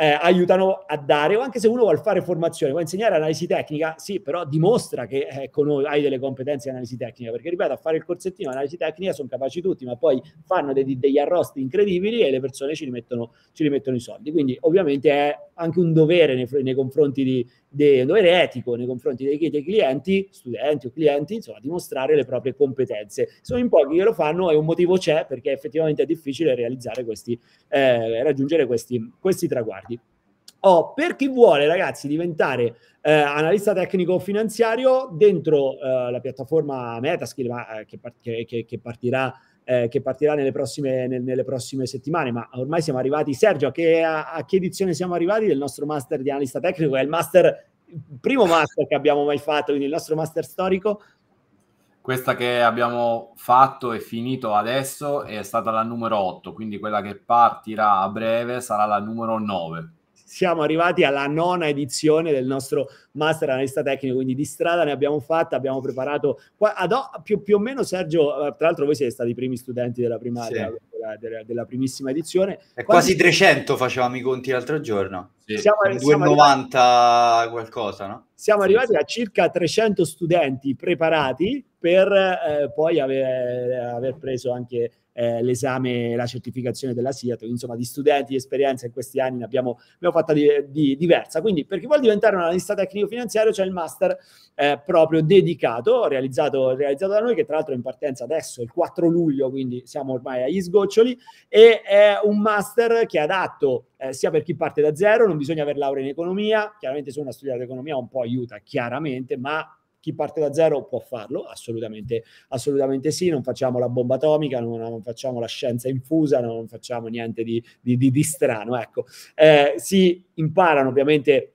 eh, aiutano a dare, o anche se uno vuole fare formazione, vuole insegnare analisi tecnica, sì, però dimostra che eh, con, hai delle competenze in analisi tecnica, perché ripeto, a fare il corsettino di analisi tecnica sono capaci tutti, ma poi fanno dei, degli arrosti incredibili e le persone ci rimettono, ci rimettono i soldi. Quindi ovviamente è anche un dovere nei, nei confronti di, di, un dovere etico nei confronti dei, dei clienti, studenti o clienti, insomma, dimostrare le proprie competenze. Sono in pochi che lo fanno e un motivo c'è perché effettivamente è difficile realizzare questi, eh, raggiungere questi, questi traguardi. Oh, per chi vuole, ragazzi, diventare eh, analista tecnico finanziario dentro eh, la piattaforma Metaskill, ma, eh, che, par- che, che, partirà, eh, che, partirà. nelle prossime, nel, nelle prossime settimane, ma ormai siamo arrivati. Sergio, che, a, a, che edizione siamo arrivati del nostro master di analista tecnico? È il master, il primo master che abbiamo mai fatto, quindi il nostro master storico. Questa che abbiamo fatto e finito adesso è stata la numero 8, quindi quella che partirà a breve sarà la numero 9 siamo arrivati alla nona edizione del nostro Master Analista Tecnico, quindi di strada ne abbiamo fatta, abbiamo preparato do, più, più, o meno Sergio, eh, tra l'altro voi siete stati i primi studenti della, prima, sì. della, della, della primissima edizione. È quasi, 300 facevamo i conti l'altro giorno, sì. siamo, 290 qualcosa, no? Siamo arrivati a circa 300 studenti preparati per eh, poi aver, aver, preso anche eh, l'esame, la certificazione della SIAT, insomma di studenti, di esperienza in questi anni ne abbiamo, abbiamo fatta di, di, diversa. Quindi per chi vuole diventare un analista tecnico-finanziario c'è il master eh, proprio dedicato, realizzato, realizzato, da noi, che tra l'altro è in partenza adesso, il 4 luglio, quindi siamo ormai agli sgoccioli, e è un master che è adatto eh, sia per chi parte da zero, non bisogna avere laurea in economia, chiaramente se uno ha studiato economia un po' aiuta, chiaramente, ma chi parte da zero può farlo, assolutamente, assolutamente sì, non facciamo la bomba atomica, non, non facciamo la scienza infusa, non facciamo niente di, di, di, di strano. Ecco. Eh, si imparano ovviamente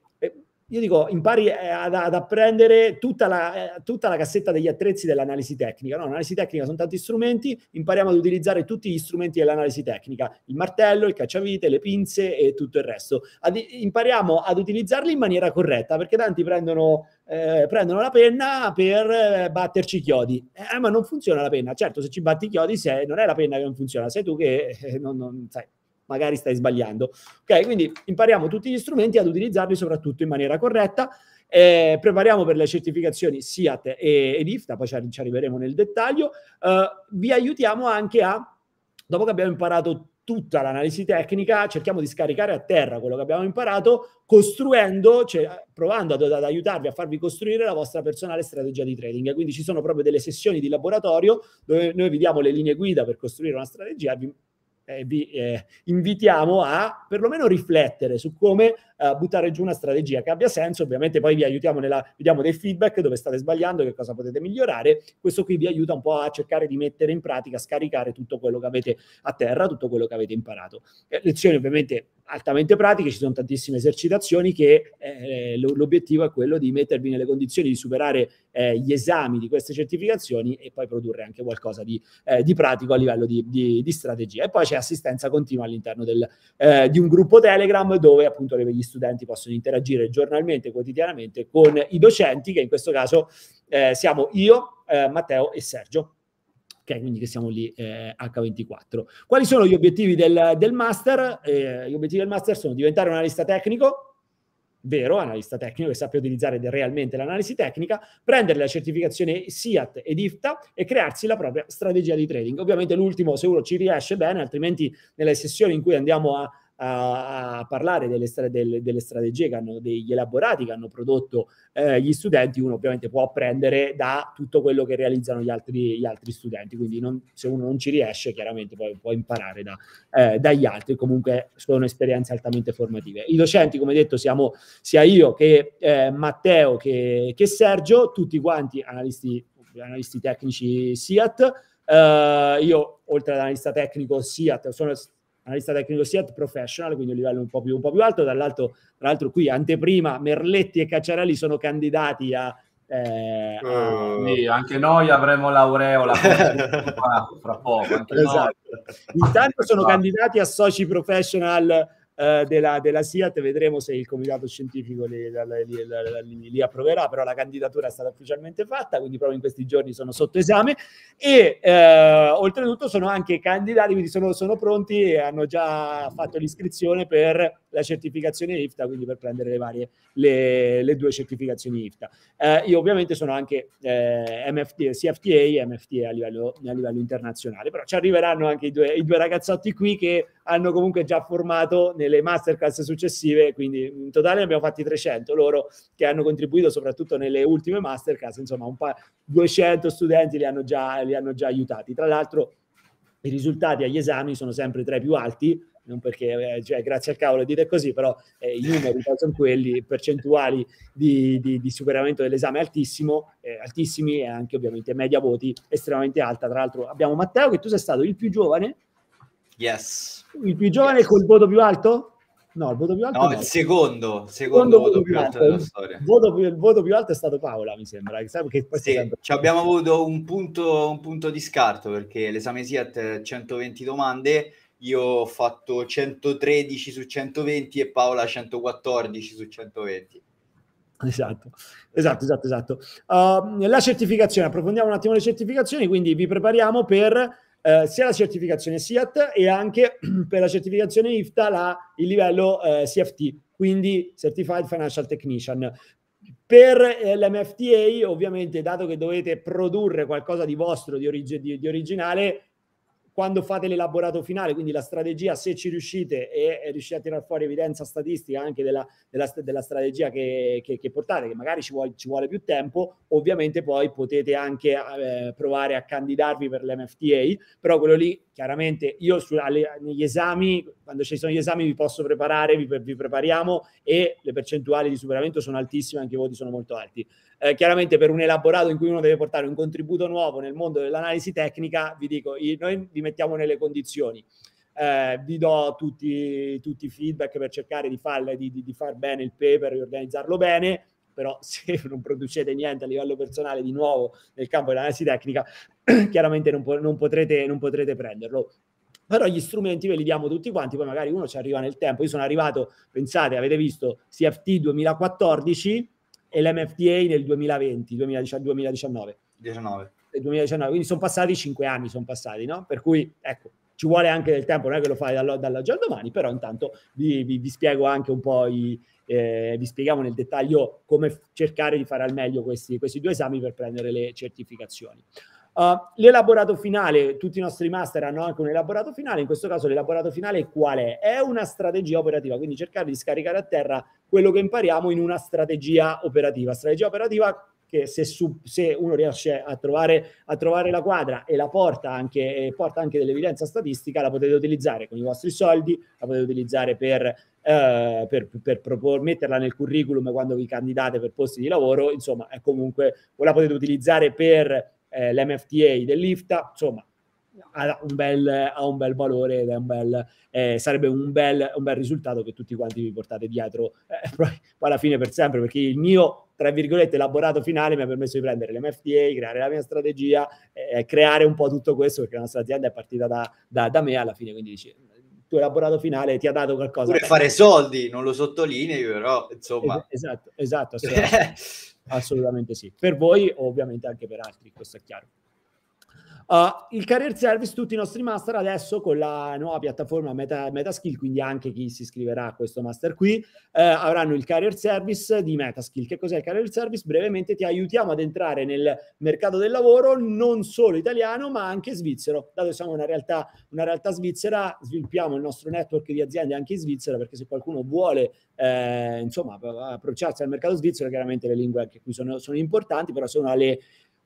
io dico, impari eh, ad, ad apprendere tutta la, eh, tutta la, cassetta degli attrezzi dell'analisi tecnica. No, l'analisi tecnica sono tanti strumenti, impariamo ad utilizzare tutti gli strumenti dell'analisi tecnica, il martello, il cacciavite, le pinze e tutto il resto. Ad, impariamo ad utilizzarli in maniera corretta, perché tanti prendono, eh, prendono la penna per eh, batterci i chiodi. Eh, ma non funziona la penna. Certo, se ci batti i chiodi, sei, non è la penna che non funziona, sei tu che non, non sai, magari stai sbagliando. Ok, quindi impariamo tutti gli strumenti ad utilizzarli soprattutto in maniera corretta. Eh, prepariamo per le certificazioni SIAT e, ed IFTA, poi ci arriveremo nel dettaglio. Eh, vi aiutiamo anche a, dopo che abbiamo imparato tutta l'analisi tecnica, cerchiamo di scaricare a terra quello che abbiamo imparato, costruendo, cioè, provando ad, ad, aiutarvi a farvi costruire la vostra personale strategia di trading. Quindi ci sono proprio delle sessioni di laboratorio dove noi vi diamo le linee guida per costruire una strategia, vi eh, vi eh, invitiamo a perlomeno riflettere su come eh, buttare giù una strategia che abbia senso. Ovviamente poi vi aiutiamo nella, vi diamo dei feedback dove state sbagliando, che cosa potete migliorare. Questo qui vi aiuta un po' a cercare di mettere in pratica, scaricare tutto quello che avete a terra, tutto quello che avete imparato. Eh, lezioni ovviamente altamente pratiche, ci sono tantissime esercitazioni che eh, l'obiettivo è quello di mettervi nelle condizioni di superare eh, gli esami di queste certificazioni e poi produrre anche qualcosa di, eh, di pratico a livello di, di, di, strategia. E poi c'è assistenza continua all'interno del, eh, di un gruppo Telegram dove appunto gli studenti possono interagire giornalmente, quotidianamente con i docenti che in questo caso eh, siamo io, eh, Matteo e Sergio ok? Quindi che siamo lì eh, H24. Quali sono gli obiettivi del, del master? Eh, gli obiettivi del master sono diventare un analista tecnico, vero, analista tecnico che sappia utilizzare realmente l'analisi tecnica, prendere la certificazione SIAT ed IFTA e crearsi la propria strategia di trading. Ovviamente l'ultimo se uno ci riesce bene, altrimenti nelle sessioni in cui andiamo a a, a parlare delle, stra- delle, delle, strategie, che hanno, degli elaborati che hanno prodotto eh, gli studenti, uno ovviamente può apprendere da tutto quello che realizzano gli altri, gli altri studenti, quindi non, se uno non ci riesce chiaramente poi può imparare da, eh, dagli altri, comunque sono esperienze altamente formative. I docenti, come detto, siamo sia io che eh, Matteo che, che Sergio, tutti quanti analisti, analisti tecnici SIAT. Uh, io, oltre ad analista tecnico SIAT, sono analista tecnico SEAT professional, quindi un livello un po' più, un po più alto. Dall'altro, tra l'altro, qui anteprima Merletti e Cacciarelli sono candidati a. Eh, a... Oh. Sì, anche noi avremo l'aureola fra poco. Anche Esatto. Intanto sono esatto. candidati a soci professional eh, della, della SIAT, vedremo se il comitato scientifico li, li, li, li, approverà, però la candidatura è stata ufficialmente fatta, quindi proprio in questi giorni sono sotto esame e eh, oltretutto sono anche candidati, quindi sono, sono pronti e hanno già fatto l'iscrizione per la certificazione IFTA, quindi per prendere le varie, le, le due certificazioni IFTA. Eh, io ovviamente sono anche eh, MFTA, CFTA e MFTA a livello, a livello, internazionale, però ci arriveranno anche i due, i due ragazzotti qui che hanno comunque già formato nelle masterclass successive, quindi in totale abbiamo fatti 300 loro che hanno contribuito soprattutto nelle ultime masterclass, insomma un paio, 200 studenti li hanno, già, li hanno già aiutati. Tra l'altro i risultati agli esami sono sempre tra i più alti, non perché eh, cioè, grazie al cavolo dite così, però eh, i numeri sono quelli, percentuali di, di, di superamento dell'esame altissimo, eh, altissimi e anche ovviamente media voti estremamente alta. Tra l'altro abbiamo Matteo che tu sei stato il più giovane. Yes. Il più giovane yes. col voto più alto? No, il voto più alto. No, no. il secondo, secondo, secondo voto, più alto, alto della storia. Voto, il voto più alto è stato Paola, mi sembra. Che che sì, sempre... ci abbiamo avuto un punto, un punto di scarto perché l'esame SIAT 120 domande io ho fatto 113 su 120 e Paola 114 su 120. Esatto, esatto, esatto. esatto. Uh, la certificazione, approfondiamo un attimo le certificazioni, quindi vi prepariamo per eh, sia la certificazione SIAT e anche per la certificazione IFTA la, il livello eh, CFT, quindi Certified Financial Technician. Per eh, l'MFTA, ovviamente, dato che dovete produrre qualcosa di vostro, di, orig- di, di originale, quando fate l'elaborato finale, quindi la strategia, se ci riuscite e, riuscite a tirar fuori evidenza statistica anche della, della, della strategia che, che, che, portate, che magari ci vuole, ci vuole, più tempo, ovviamente poi potete anche eh, provare a candidarvi per l'MFTA, però quello lì chiaramente io su, alle, negli esami, quando ci sono gli esami vi posso preparare, vi, vi prepariamo e le percentuali di superamento sono altissime, anche i voti sono molto alti eh, chiaramente per un elaborato in cui uno deve portare un contributo nuovo nel mondo dell'analisi tecnica, vi dico, noi vi mettiamo nelle condizioni. Eh, vi do tutti, tutti, i feedback per cercare di, farle, di, di, di far bene il paper e organizzarlo bene, però se non producete niente a livello personale di nuovo nel campo dell'analisi tecnica, chiaramente non, po- non, potrete, non, potrete, prenderlo. Però gli strumenti ve li diamo tutti quanti, poi magari uno ci arriva nel tempo. Io sono arrivato, pensate, avete visto CFT 2014, e l'MFDA nel 2020, 2019. 2019. Quindi sono passati cinque anni, sono passati, no? Per cui, ecco, ci vuole anche del tempo, non è che lo fai dall'oggi al domani, però intanto vi, vi, vi spiego anche un po' i, eh, vi spieghiamo nel dettaglio come f- cercare di fare al meglio questi, questi due esami per prendere le certificazioni. Uh, l'elaborato finale, tutti i nostri master hanno anche un elaborato finale, in questo caso l'elaborato finale qual è? È una strategia operativa, quindi cercare di scaricare a terra quello che impariamo in una strategia operativa. Strategia operativa che se, su, se uno riesce a trovare, a trovare, la quadra e la porta anche, porta anche dell'evidenza statistica, la potete utilizzare con i vostri soldi, la potete utilizzare per eh, per, per propor- metterla nel curriculum quando vi candidate per posti di lavoro, insomma, è comunque, o la potete utilizzare per eh, l'MFTA dell'IFTA, insomma ha un bel, ha un bel valore ed è un bel, eh, sarebbe un bel, un bel, risultato che tutti quanti vi portate dietro eh, poi alla fine per sempre perché il mio tra virgolette elaborato finale mi ha permesso di prendere l'MFTA, creare la mia strategia, eh, creare un po' tutto questo perché la nostra azienda è partita da, da, da me alla fine quindi dici, elaborato finale ti ha dato qualcosa. per fare soldi, non lo sottolinei, però insomma. Esatto, esatto. Assolutamente sì. Per voi, ovviamente anche per altri, questo è chiaro. Uh, il career service, tutti i nostri master adesso con la nuova piattaforma Meta, Metaskill, quindi anche chi si iscriverà a questo master qui, eh, avranno il career service di Metaskill. Che cos'è il career service? Brevemente ti aiutiamo ad entrare nel mercato del lavoro non solo italiano ma anche svizzero. Dato che siamo una realtà, una realtà svizzera, sviluppiamo il nostro network di aziende anche in Svizzera perché se qualcuno vuole eh, insomma approcciarsi al mercato svizzero, chiaramente le lingue anche qui sono, sono importanti, però sono le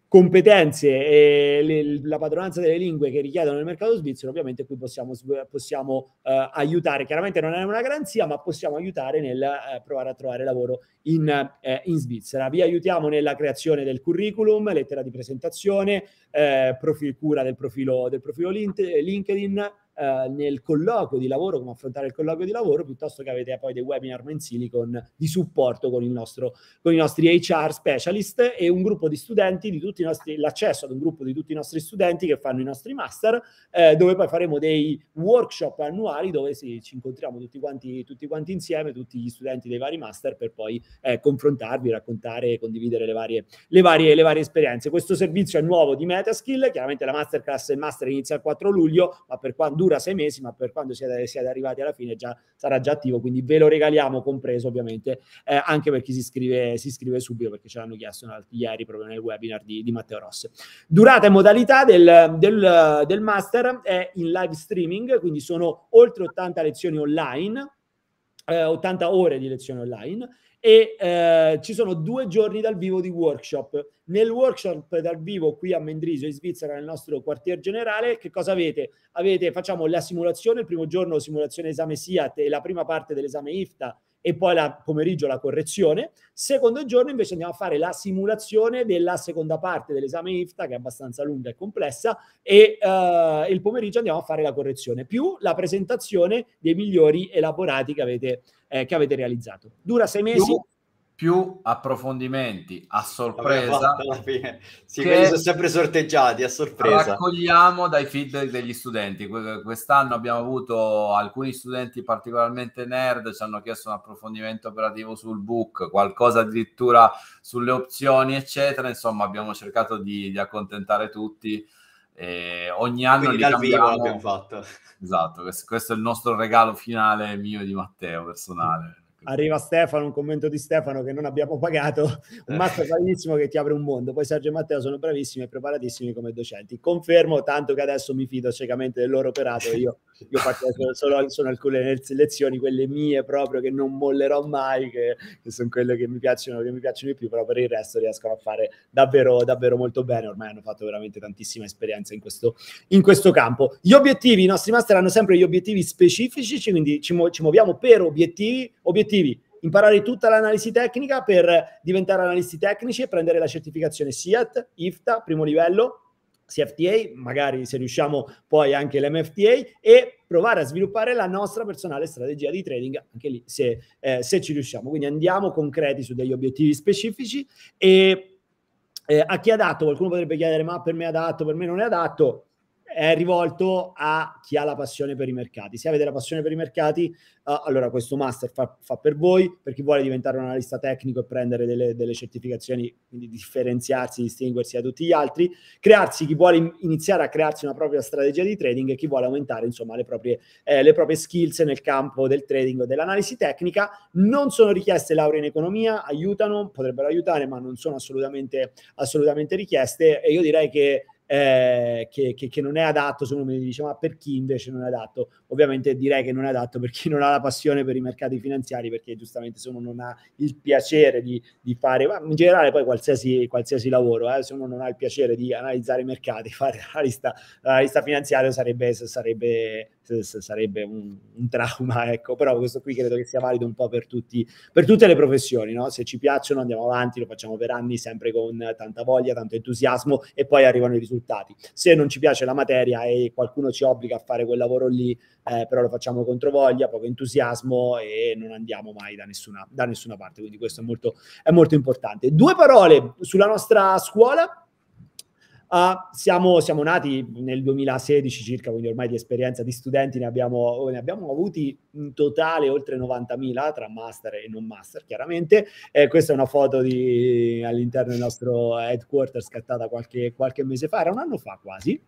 competenze e le, la padronanza delle lingue che richiedono il mercato svizzero, ovviamente qui possiamo, possiamo eh, aiutare. Chiaramente non è una garanzia, ma possiamo aiutare nel eh, provare a trovare lavoro in, eh, in, Svizzera. Vi aiutiamo nella creazione del curriculum, lettera di presentazione, eh, profil, cura del profilo, del profilo LinkedIn eh, nel colloquio di lavoro, come affrontare il colloquio di lavoro, piuttosto che avete poi dei webinar mensili con, di supporto con, nostro, con, i nostri HR specialist e un gruppo di studenti, di tutti i nostri, l'accesso ad un gruppo di tutti i nostri studenti che fanno i nostri master, eh, dove poi faremo dei workshop annuali dove sì, ci incontriamo tutti quanti, tutti quanti insieme, tutti gli studenti dei vari master per poi eh, confrontarvi, raccontare e condividere le varie, le, varie, le varie esperienze. Questo servizio è nuovo di Metaskill, chiaramente la masterclass e il master inizia il 4 luglio, ma per quando dura sei mesi, ma per quando siete, siete arrivati alla fine già, sarà già attivo, quindi ve lo regaliamo, compreso ovviamente eh, anche per chi si iscrive, si iscrive subito, perché ce l'hanno chiesto ieri proprio nel webinar di, di Matteo Ross. Durata e modalità del, del, del master è in live streaming, quindi sono oltre 80 lezioni online. 80 eh, ore di lezione online e eh, ci sono due giorni dal vivo di workshop. Nel workshop dal vivo qui a Mendrisio in Svizzera, nel nostro quartier generale, che cosa avete? Avete, facciamo la simulazione, il primo giorno simulazione esame SIAT e la prima parte dell'esame IFTA e poi la pomeriggio la correzione. Secondo giorno invece andiamo a fare la simulazione della seconda parte dell'esame IFTA, che è abbastanza lunga e complessa, e eh, il pomeriggio andiamo a fare la correzione, più la presentazione dei migliori elaborati che avete, eh, che avete realizzato. Dura sei mesi. No più approfondimenti a sorpresa Si sono sempre sorteggiati a sorpresa raccogliamo dai feedback degli studenti quest'anno abbiamo avuto alcuni studenti particolarmente nerd ci hanno chiesto un approfondimento operativo sul book qualcosa addirittura sulle opzioni eccetera insomma abbiamo cercato di, di accontentare tutti E ogni anno Quindi dal cambiamo... vivo l'abbiamo fatto esatto questo, è il nostro regalo finale mio e di Matteo personale arriva Stefano, un commento di Stefano che non abbiamo pagato, un eh. mazzo bravissimo che ti apre un mondo. Poi Sergio e Matteo sono bravissimi e preparatissimi come docenti. Confermo, tanto che adesso mi fido ciecamente del loro operato. Io io faccio solo, solo, alcune lezioni, quelle mie proprio che non mollerò mai, che, che sono quelle che mi, piacciono, che mi piacciono di più, però per il resto riescono a fare davvero, davvero molto bene, ormai hanno fatto veramente tantissima esperienza in questo, in questo campo. Gli obiettivi, i nostri master hanno sempre gli obiettivi specifici, quindi ci, mu- ci muoviamo per obiettivi, obiettivi imparare tutta l'analisi tecnica per diventare analisti tecnici e prendere la certificazione SIAT, IFTA, primo livello, CFTA, magari se riusciamo poi anche l'MFTA e provare a sviluppare la nostra personale strategia di trading, anche lì se, eh, se ci riusciamo. Quindi andiamo concreti su degli obiettivi specifici e eh, a chi è adatto, qualcuno potrebbe chiedere ma per me è adatto, per me non è adatto, è rivolto a chi ha la passione per i mercati. Se avete la passione per i mercati, uh, allora questo master fa, fa, per voi, per chi vuole diventare un analista tecnico e prendere delle, delle certificazioni, quindi differenziarsi, distinguersi da tutti gli altri, crearsi, chi vuole iniziare a crearsi una propria strategia di trading e chi vuole aumentare insomma le proprie, eh, le proprie skills nel campo del trading o dell'analisi tecnica. Non sono richieste lauree in economia, aiutano, potrebbero aiutare, ma non sono assolutamente, assolutamente richieste e io direi che eh, che, che, che, non è adatto, se uno mi dice ma per chi invece non è adatto? Ovviamente direi che non è adatto per chi non ha la passione per i mercati finanziari, perché giustamente se uno non ha il piacere di, di fare, ma in generale poi qualsiasi, qualsiasi lavoro, eh, se uno non ha il piacere di analizzare i mercati, fare l'analista, lista finanziaria sarebbe, sarebbe Fitness sarebbe un, un, trauma, ecco, però questo qui credo che sia valido un po' per, tutti, per tutte le professioni, no? se ci piacciono andiamo avanti, lo facciamo per anni sempre con tanta voglia, tanto entusiasmo e poi arrivano i risultati. Se non ci piace la materia e qualcuno ci obbliga a fare quel lavoro lì, eh, però lo facciamo contro voglia, poco entusiasmo e non andiamo mai da nessuna, da nessuna parte, quindi questo è molto, è molto importante. Due parole sulla nostra scuola Uh, siamo, siamo, nati nel 2016 circa, quindi ormai di esperienza di studenti ne abbiamo, ne abbiamo avuti in totale oltre 90.000 tra master e non master, chiaramente. Eh, questa è una foto di, all'interno del nostro headquarter scattata qualche, qualche mese fa, era un anno fa quasi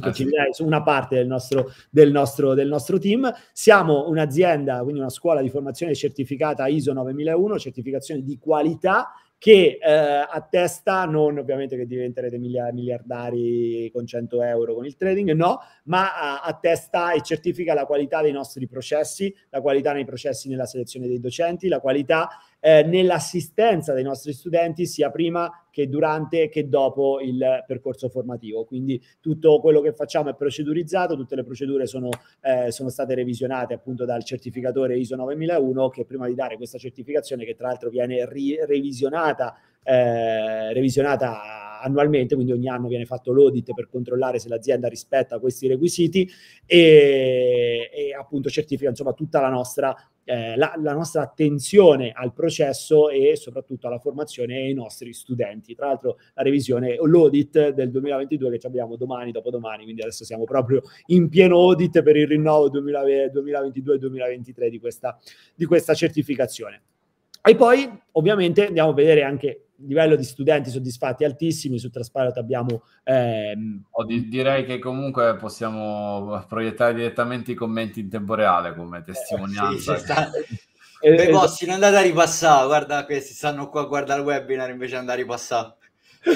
ah, ci sì. una parte del nostro, del, nostro, del nostro, team. Siamo un'azienda, quindi una scuola di formazione certificata ISO 9001, certificazione di qualità che eh, a testa non ovviamente che diventerete miliardari con 100 euro con il trading, no, ma a, eh, a, testa e certifica la qualità dei nostri processi, la qualità nei processi nella selezione dei docenti, la qualità eh, nell'assistenza dei nostri studenti sia prima che durante che dopo il percorso formativo. Quindi tutto quello che facciamo è procedurizzato, tutte le procedure sono, eh, sono state revisionate appunto dal certificatore ISO 9001 che prima di dare questa certificazione che tra l'altro viene ri- revisionata eh, revisionata annualmente, quindi ogni anno viene fatto l'audit per controllare se l'azienda rispetta questi requisiti e, e appunto certifica insomma tutta la nostra eh, la, la, nostra attenzione al processo e soprattutto alla formazione e ai nostri studenti. Tra l'altro la revisione o l'audit del 2022 che abbiamo domani, dopodomani, quindi adesso siamo proprio in pieno audit per il rinnovo 2022-2023 di questa, di questa certificazione. E poi ovviamente andiamo a vedere anche il livello di studenti soddisfatti altissimi, su Trasparent abbiamo... Ehm... Oh, di- direi che comunque possiamo proiettare direttamente i commenti in tempo reale come testimonianza. Eh, sì, eh, Beh, bossi, non andate a ripassare, guarda questi stanno qua a guardare il webinar invece andate a ripassare.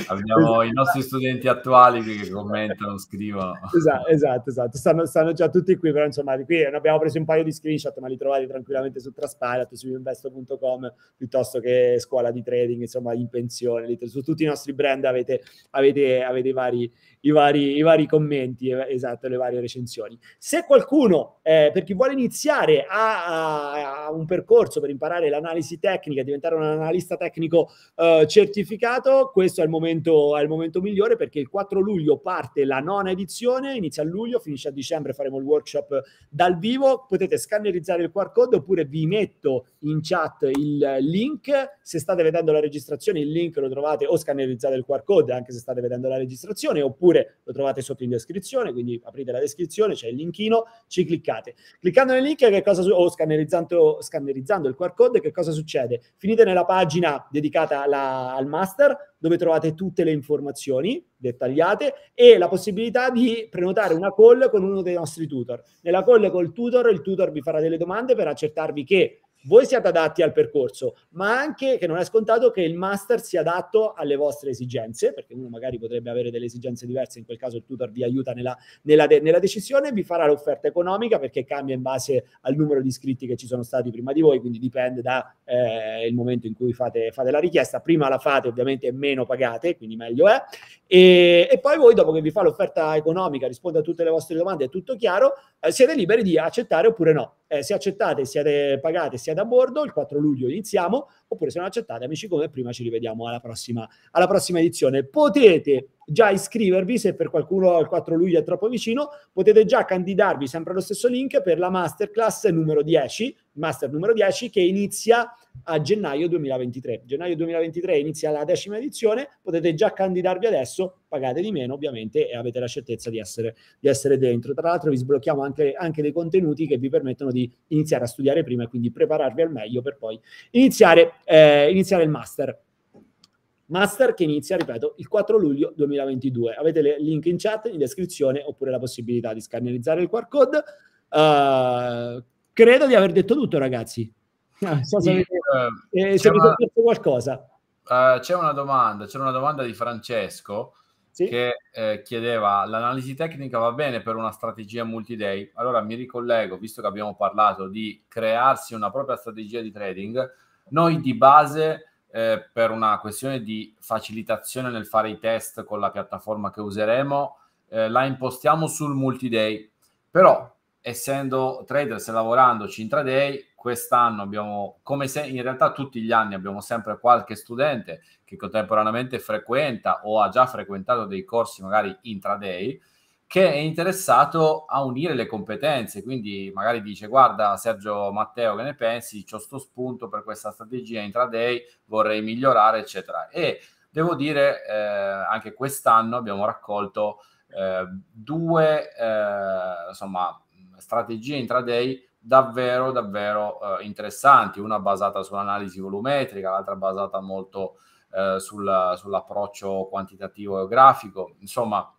Abbiamo esatto. i nostri studenti attuali che commentano, scrivono. Esatto, esatto, esatto. Stanno, stanno, già tutti qui, però insomma, qui abbiamo preso un paio di screenshot, ma li trovate tranquillamente su Trasparent, su investo.com, piuttosto che scuola di trading, insomma, in pensione. Su tutti i nostri brand avete, avete, avete i, vari, i, vari, i, vari, commenti, eh, esatto, le varie recensioni. Se qualcuno, eh, per chi vuole iniziare a, a, a, un percorso per imparare l'analisi tecnica, diventare un analista tecnico eh, certificato, questo è il momento momento, è il momento migliore perché il 4 luglio parte la nona edizione, inizia a luglio, finisce a dicembre, faremo il workshop dal vivo, potete scannerizzare il QR code oppure vi metto in chat il link, se state vedendo la registrazione il link lo trovate o scannerizzate il QR code anche se state vedendo la registrazione oppure lo trovate sotto in descrizione, quindi aprite la descrizione, c'è il linkino, ci cliccate. Cliccando nel link che cosa su- o scannerizzando, scannerizzando il QR code che cosa succede? Finite nella pagina dedicata alla, al master, dove trovate tutte le informazioni dettagliate e la possibilità di prenotare una call con uno dei nostri tutor. Nella call col tutor, il tutor vi farà delle domande per accertarvi che voi siate adatti al percorso, ma anche che non è scontato che il master sia adatto alle vostre esigenze, perché uno magari potrebbe avere delle esigenze diverse, in quel caso il tutor vi aiuta nella, nella, de- nella decisione, vi farà l'offerta economica perché cambia in base al numero di iscritti che ci sono stati prima di voi, quindi dipende dal eh, momento in cui fate, fate, la richiesta, prima la fate ovviamente meno pagate, quindi meglio è, e, e, poi voi dopo che vi fa l'offerta economica, risponde a tutte le vostre domande, è tutto chiaro, eh, siete liberi di accettare oppure no eh, se accettate, siete pagate, siete a bordo, il 4 luglio iniziamo, oppure se non accettate, amici come prima, ci rivediamo alla prossima, alla prossima edizione. Potete già iscrivervi, se per qualcuno il 4 luglio è troppo vicino, potete già candidarvi sempre allo stesso link per la masterclass numero 10, master numero 10 che inizia a gennaio 2023. Gennaio 2023 inizia la decima edizione, potete già candidarvi adesso, pagate di meno ovviamente e avete la certezza di essere, di essere dentro. Tra l'altro vi sblocchiamo anche, anche, dei contenuti che vi permettono di iniziare a studiare prima e quindi prepararvi al meglio per poi iniziare, eh, iniziare il master. Master che inizia, ripeto, il 4 luglio 2022. Avete il link in chat, in descrizione, oppure la possibilità di scannerizzare il QR code. Uh, credo di aver detto tutto, ragazzi. Non ah, so se, sì, eh, eh, se una, qualcosa. Eh, c'è una domanda, c'era una domanda di Francesco sì? che eh, chiedeva l'analisi tecnica va bene per una strategia multi-day? Allora mi ricollego, visto che abbiamo parlato di crearsi una propria strategia di trading, noi di base eh, per una questione di facilitazione nel fare i test con la piattaforma che useremo, eh, la impostiamo sul multi-day, però essendo traders e lavorandoci intraday, quest'anno abbiamo, come se in realtà tutti gli anni abbiamo sempre qualche studente che contemporaneamente frequenta o ha già frequentato dei corsi magari intraday, che è interessato a unire le competenze, quindi magari dice guarda Sergio Matteo che ne pensi, ho sto spunto per questa strategia intraday, vorrei migliorare eccetera. E devo dire eh, anche quest'anno abbiamo raccolto eh, due eh, insomma strategie intraday davvero, davvero eh, interessanti, una basata sull'analisi volumetrica, l'altra basata molto eh, sul, sull'approccio quantitativo e grafico, insomma,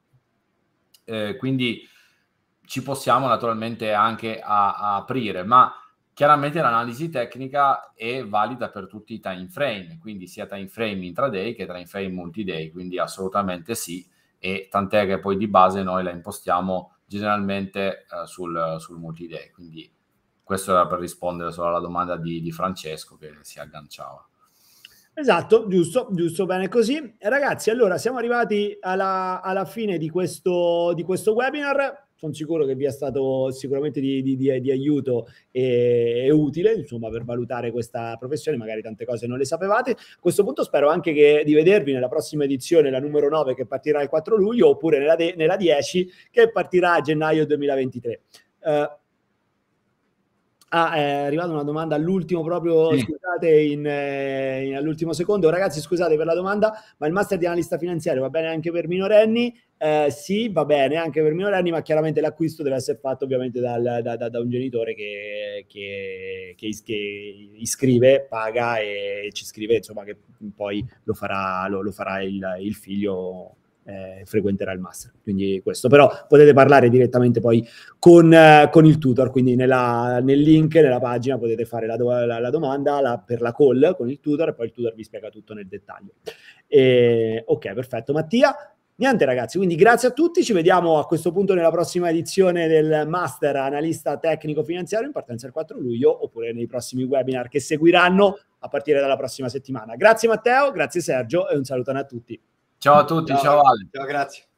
eh, quindi ci possiamo naturalmente anche a, a aprire, ma chiaramente l'analisi tecnica è valida per tutti i time frame, quindi sia time frame intraday che time frame multiday, quindi assolutamente sì, e tant'è che poi di base noi la impostiamo generalmente eh, sul, sul multi-day. Quindi questo era per rispondere solo alla domanda di, di Francesco che si agganciava. Esatto, giusto, giusto, bene così. Ragazzi, allora siamo arrivati alla, alla fine di questo, di questo webinar sono sicuro che vi è stato sicuramente di, di, di, di aiuto e, e, utile insomma per valutare questa professione magari tante cose non le sapevate a questo punto spero anche che, di vedervi nella prossima edizione la numero 9 che partirà il 4 luglio oppure nella, de- nella 10 che partirà a gennaio 2023 uh, eh, Ah, è arrivata una domanda all'ultimo proprio, sì. scusate, in, eh, in, all'ultimo secondo. Ragazzi, scusate per la domanda, ma il master di analista finanziario va bene anche per minorenni? Eh, sì, va bene anche per minorenni, ma chiaramente l'acquisto deve essere fatto ovviamente dal, da, da, da, un genitore che, che, che, is, che, iscrive, paga e ci scrive, insomma, che poi lo farà, lo, lo farà il, il figlio eh, frequenterà il master. Quindi questo, però potete parlare direttamente poi con, eh, con il tutor, quindi nella, nel link, nella pagina potete fare la, do- la, la domanda la, per la call con il tutor e poi il tutor vi spiega tutto nel dettaglio. E, ok, perfetto. Mattia, Niente ragazzi, quindi grazie a tutti, ci vediamo a questo punto nella prossima edizione del Master Analista Tecnico Finanziario in partenza il 4 luglio oppure nei prossimi webinar che seguiranno a partire dalla prossima settimana. Grazie Matteo, grazie Sergio e un salutone a tutti. Ciao a tutti, ciao, ciao Ale. Ciao, grazie.